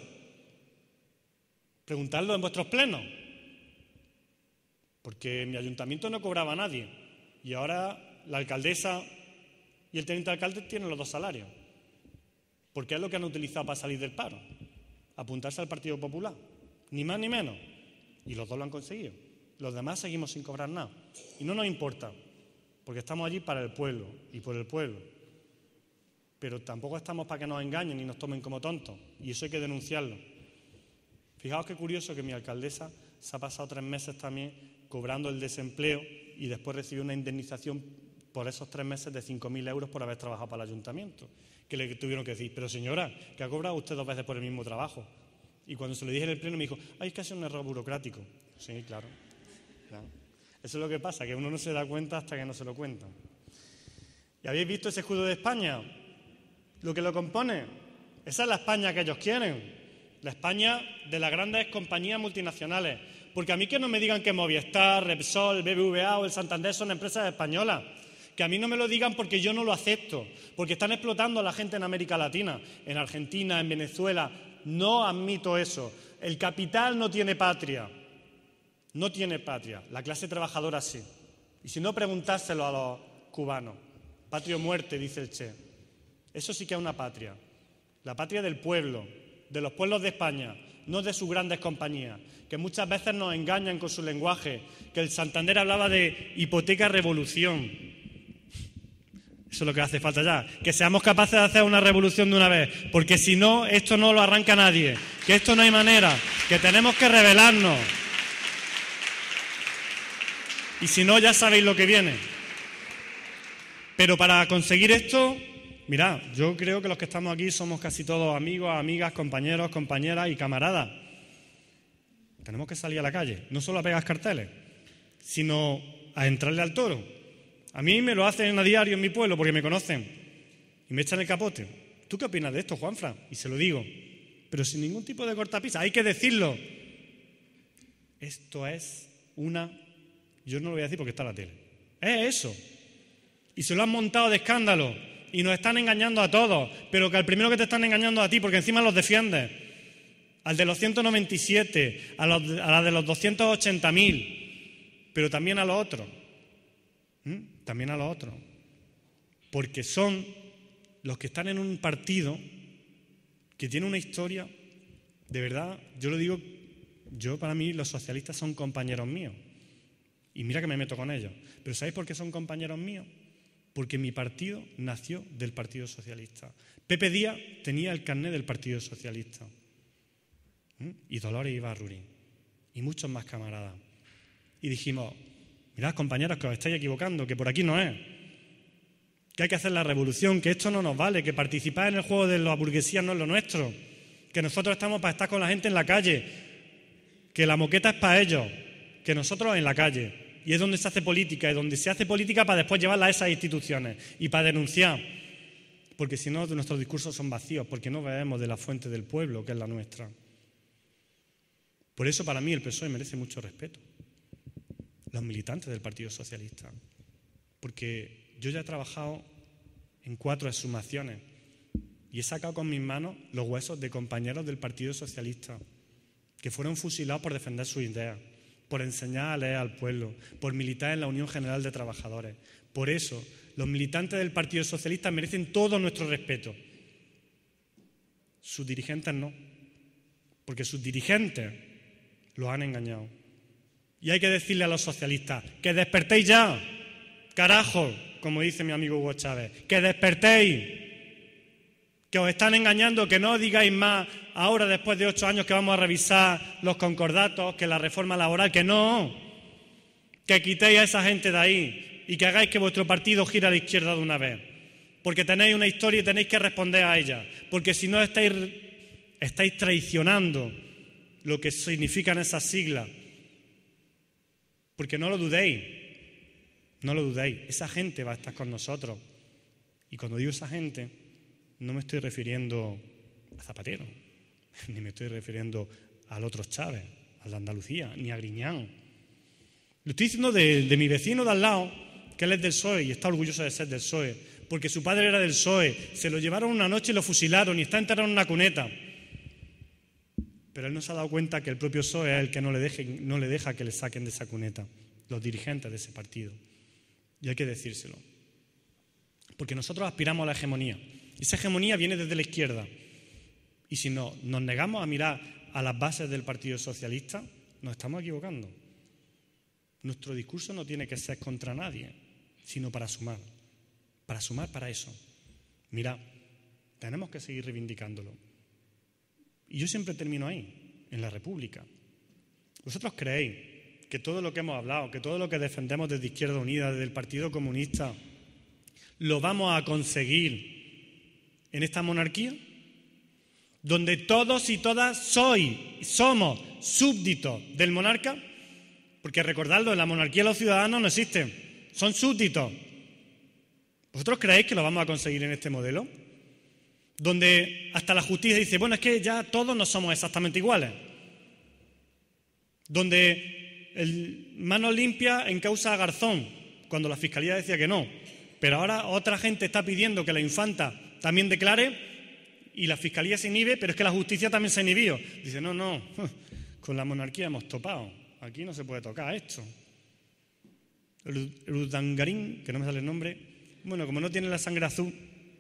Preguntadlo en vuestros plenos. Porque mi ayuntamiento no cobraba a nadie. Y ahora la alcaldesa y el teniente alcalde tienen los dos salarios. Porque es lo que han utilizado para salir del paro. Apuntarse al Partido Popular ni más ni menos. Y los dos lo han conseguido. Los demás seguimos sin cobrar nada. Y no nos importa, porque estamos allí para el pueblo y por el pueblo. Pero tampoco estamos para que nos engañen y nos tomen como tontos. Y eso hay que denunciarlo. Fijaos qué curioso que mi alcaldesa se ha pasado tres meses también cobrando el desempleo y después recibió una indemnización por esos tres meses de 5.000 euros por haber trabajado para el ayuntamiento. Que le tuvieron que decir, pero señora, que ha cobrado usted dos veces por el mismo trabajo. Y cuando se lo dije en el pleno me dijo, hay que hacer un error burocrático. Sí, claro. Eso es lo que pasa, que uno no se da cuenta hasta que no se lo cuentan. ¿Y habéis visto ese escudo de España? Lo que lo compone. Esa es la España que ellos quieren. La España de las grandes compañías multinacionales. Porque a mí que no me digan que Movistar, Repsol, BBVA o el Santander son empresas españolas. Que a mí no me lo digan porque yo no lo acepto. Porque están explotando a la gente en América Latina, en Argentina, en Venezuela, no admito eso. El capital no tiene patria. No tiene patria. La clase trabajadora sí. Y si no, preguntárselo a los cubanos. o muerte, dice el Che. Eso sí que es una patria. La patria del pueblo, de los pueblos de España, no de sus grandes compañías, que muchas veces nos engañan con su lenguaje, que el Santander hablaba de hipoteca revolución, eso es lo que hace falta ya. Que seamos capaces de hacer una revolución de una vez. Porque si no, esto no lo arranca nadie. Que esto no hay manera. Que tenemos que rebelarnos. Y si no, ya sabéis lo que viene. Pero para conseguir esto, mirad, yo creo que los que estamos aquí somos casi todos amigos, amigas, compañeros, compañeras y camaradas. Tenemos que salir a la calle. No solo a pegar carteles, sino a entrarle al toro a mí me lo hacen a diario en mi pueblo porque me conocen y me echan el capote. ¿Tú qué opinas de esto, Juanfra? Y se lo digo, pero sin ningún tipo de cortapisa, hay que decirlo. Esto es una... Yo no lo voy a decir porque está en la tele. Es eso. Y se lo han montado de escándalo y nos están engañando a todos, pero que al primero que te están engañando a ti, porque encima los defiendes, al de los 197, a, la de los 280.000, pero también a los otros. ¿Mm? también a los otros. Porque son los que están en un partido que tiene una historia, de verdad, yo lo digo, yo para mí los socialistas son compañeros míos. Y mira que me meto con ellos. Pero ¿sabéis por qué son compañeros míos? Porque mi partido nació del Partido Socialista. Pepe Díaz tenía el carnet del Partido Socialista. ¿Mm? Y Dolores Ibarruri. Y muchos más camaradas. Y dijimos, Mirad, compañeros, que os estáis equivocando, que por aquí no es. Que hay que hacer la revolución, que esto no nos vale, que participar en el juego de la burguesía no es lo nuestro. Que nosotros estamos para estar con la gente en la calle. Que la moqueta es para ellos. Que nosotros en la calle. Y es donde se hace política, es donde se hace política para después llevarla a esas instituciones y para denunciar. Porque si no, nuestros discursos son vacíos, porque no vemos de la fuente del pueblo, que es la nuestra. Por eso para mí el PSOE merece mucho respeto los militantes del Partido Socialista. Porque yo ya he trabajado en cuatro asumaciones y he sacado con mis manos los huesos de compañeros del Partido Socialista que fueron fusilados por defender sus ideas, por enseñar a leer al pueblo, por militar en la Unión General de Trabajadores. Por eso, los militantes del Partido Socialista merecen todo nuestro respeto. Sus dirigentes no, porque sus dirigentes los han engañado. Y hay que decirle a los socialistas, que despertéis ya, carajo, como dice mi amigo Hugo Chávez, que despertéis, que os están engañando, que no digáis más ahora después de ocho años que vamos a revisar los concordatos, que la reforma laboral, que no, que quitéis a esa gente de ahí y que hagáis que vuestro partido gire a la izquierda de una vez, porque tenéis una historia y tenéis que responder a ella, porque si no estáis, estáis traicionando lo que significan esas siglas porque no lo dudéis, no lo dudéis, esa gente va a estar con nosotros. Y cuando digo esa gente, no me estoy refiriendo a Zapatero, ni me estoy refiriendo al otro Chávez, al de Andalucía, ni a Griñán. Lo estoy diciendo de, mi vecino de al lado, que él es del PSOE y está orgulloso de ser del PSOE, porque su padre era del PSOE, se lo llevaron una noche y lo fusilaron y está enterrado en una cuneta. Pero él no se ha dado cuenta que el propio PSOE es el que no le, deje, no le deja que le saquen de esa cuneta, los dirigentes de ese partido. Y hay que decírselo. Porque nosotros aspiramos a la hegemonía. y Esa hegemonía viene desde la izquierda. Y si no, nos negamos a mirar a las bases del Partido Socialista, nos estamos equivocando. Nuestro discurso no tiene que ser contra nadie, sino para sumar. Para sumar para eso. Mira, tenemos que seguir reivindicándolo. Y yo siempre termino ahí, en la República. ¿Vosotros creéis que todo lo que hemos hablado, que todo lo que defendemos desde Izquierda Unida, desde el Partido Comunista, lo vamos a conseguir en esta monarquía? Donde todos y todas soy, somos súbditos del monarca, porque recordadlo, en la monarquía los ciudadanos no existen, son súbditos. ¿Vosotros creéis que lo vamos a conseguir en este modelo? donde hasta la justicia dice, bueno, es que ya todos no somos exactamente iguales. Donde el mano limpia en causa Garzón, cuando la fiscalía decía que no. Pero ahora otra gente está pidiendo que la infanta también declare y la fiscalía se inhibe, pero es que la justicia también se inhibió. Dice, no, no, con la monarquía hemos topado. Aquí no se puede tocar esto. Rudangarín, que no me sale el nombre, bueno, como no tiene la sangre azul,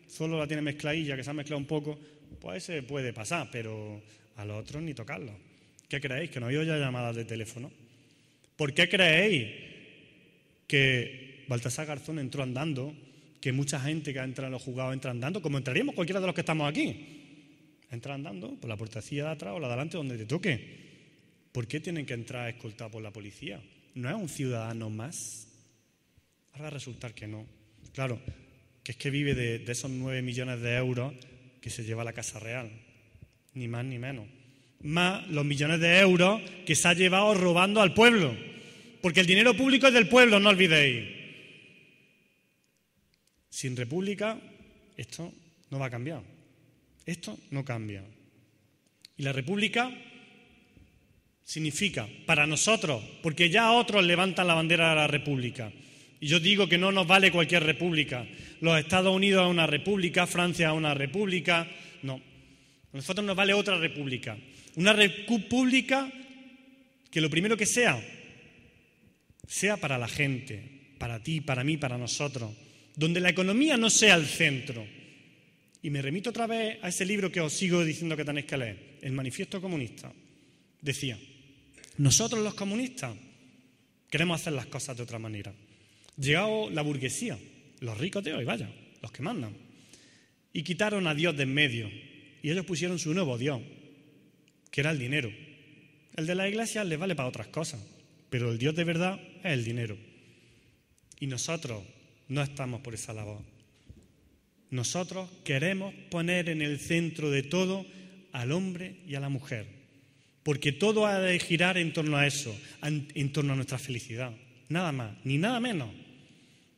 solo la tiene mezcladilla, que se ha mezclado un poco, pues se puede pasar, pero a los otros ni tocarlo. ¿Qué creéis? ¿Que no hay ya llamadas de teléfono? ¿Por qué creéis que Baltasar Garzón entró andando, que mucha gente que ha entrado en los juzgados entra andando, como entraríamos cualquiera de los que estamos aquí? Entra andando por la puertecilla de atrás o la de adelante, donde te toque. ¿Por qué tienen que entrar escoltados por la policía? ¿No es un ciudadano más? Ahora resulta que no. Claro, que es que vive de, esos nueve millones de euros que se lleva a la Casa Real, ni más ni menos. Más los millones de euros que se ha llevado robando al pueblo, porque el dinero público es del pueblo, no olvidéis. Sin república, esto no va a cambiar. Esto no cambia. Y la república significa para nosotros, porque ya otros levantan la bandera de la república. Y yo digo que no nos vale cualquier república. Los Estados Unidos a una república, Francia a una república. No. A nosotros nos vale otra república. Una república que lo primero que sea, sea para la gente, para ti, para mí, para nosotros. Donde la economía no sea el centro. Y me remito otra vez a ese libro que os sigo diciendo que tenéis que leer, El Manifiesto Comunista. Decía, nosotros los comunistas queremos hacer las cosas de otra manera. Llegado la burguesía, los ricos de hoy, vaya, los que mandan, y quitaron a Dios de en medio, y ellos pusieron su nuevo Dios, que era el dinero. El de la iglesia les vale para otras cosas, pero el Dios de verdad es el dinero. Y nosotros no estamos por esa labor. Nosotros queremos poner en el centro de todo al hombre y a la mujer, porque todo ha de girar en torno a eso, en torno a nuestra felicidad, nada más, ni nada menos.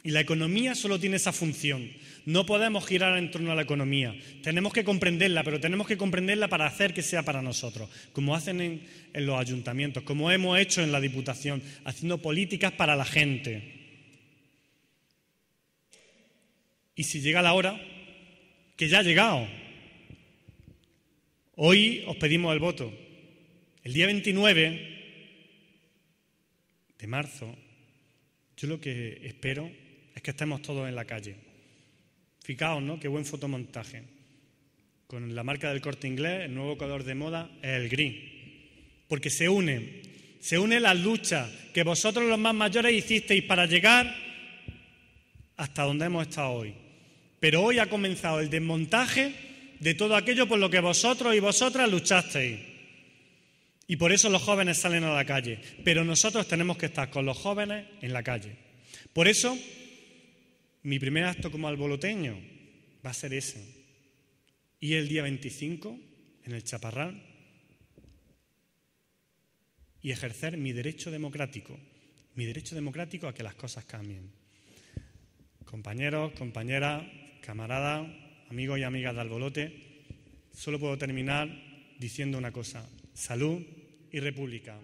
Y la economía solo tiene esa función. No podemos girar en torno a la economía. Tenemos que comprenderla, pero tenemos que comprenderla para hacer que sea para nosotros, como hacen en, los ayuntamientos, como hemos hecho en la Diputación, haciendo políticas para la gente. Y si llega la hora, que ya ha llegado. Hoy os pedimos el voto. El día 29 de marzo, yo lo que espero es que estemos todos en la calle. Fijaos, ¿no? Qué buen fotomontaje. Con la marca del corte inglés, el nuevo color de moda es el gris. Porque se une, se une la lucha que vosotros los más mayores hicisteis para llegar hasta donde hemos estado hoy. Pero hoy ha comenzado el desmontaje de todo aquello por lo que vosotros y vosotras luchasteis. Y por eso los jóvenes salen a la calle. Pero nosotros tenemos que estar con los jóvenes en la calle. Por eso mi primer acto como alboloteño va a ser ese. Y el día 25, en el Chaparral, y ejercer mi derecho democrático, mi derecho democrático a que las cosas cambien. Compañeros, compañeras, camaradas, amigos y amigas de Albolote, solo puedo terminar diciendo una cosa, salud y república.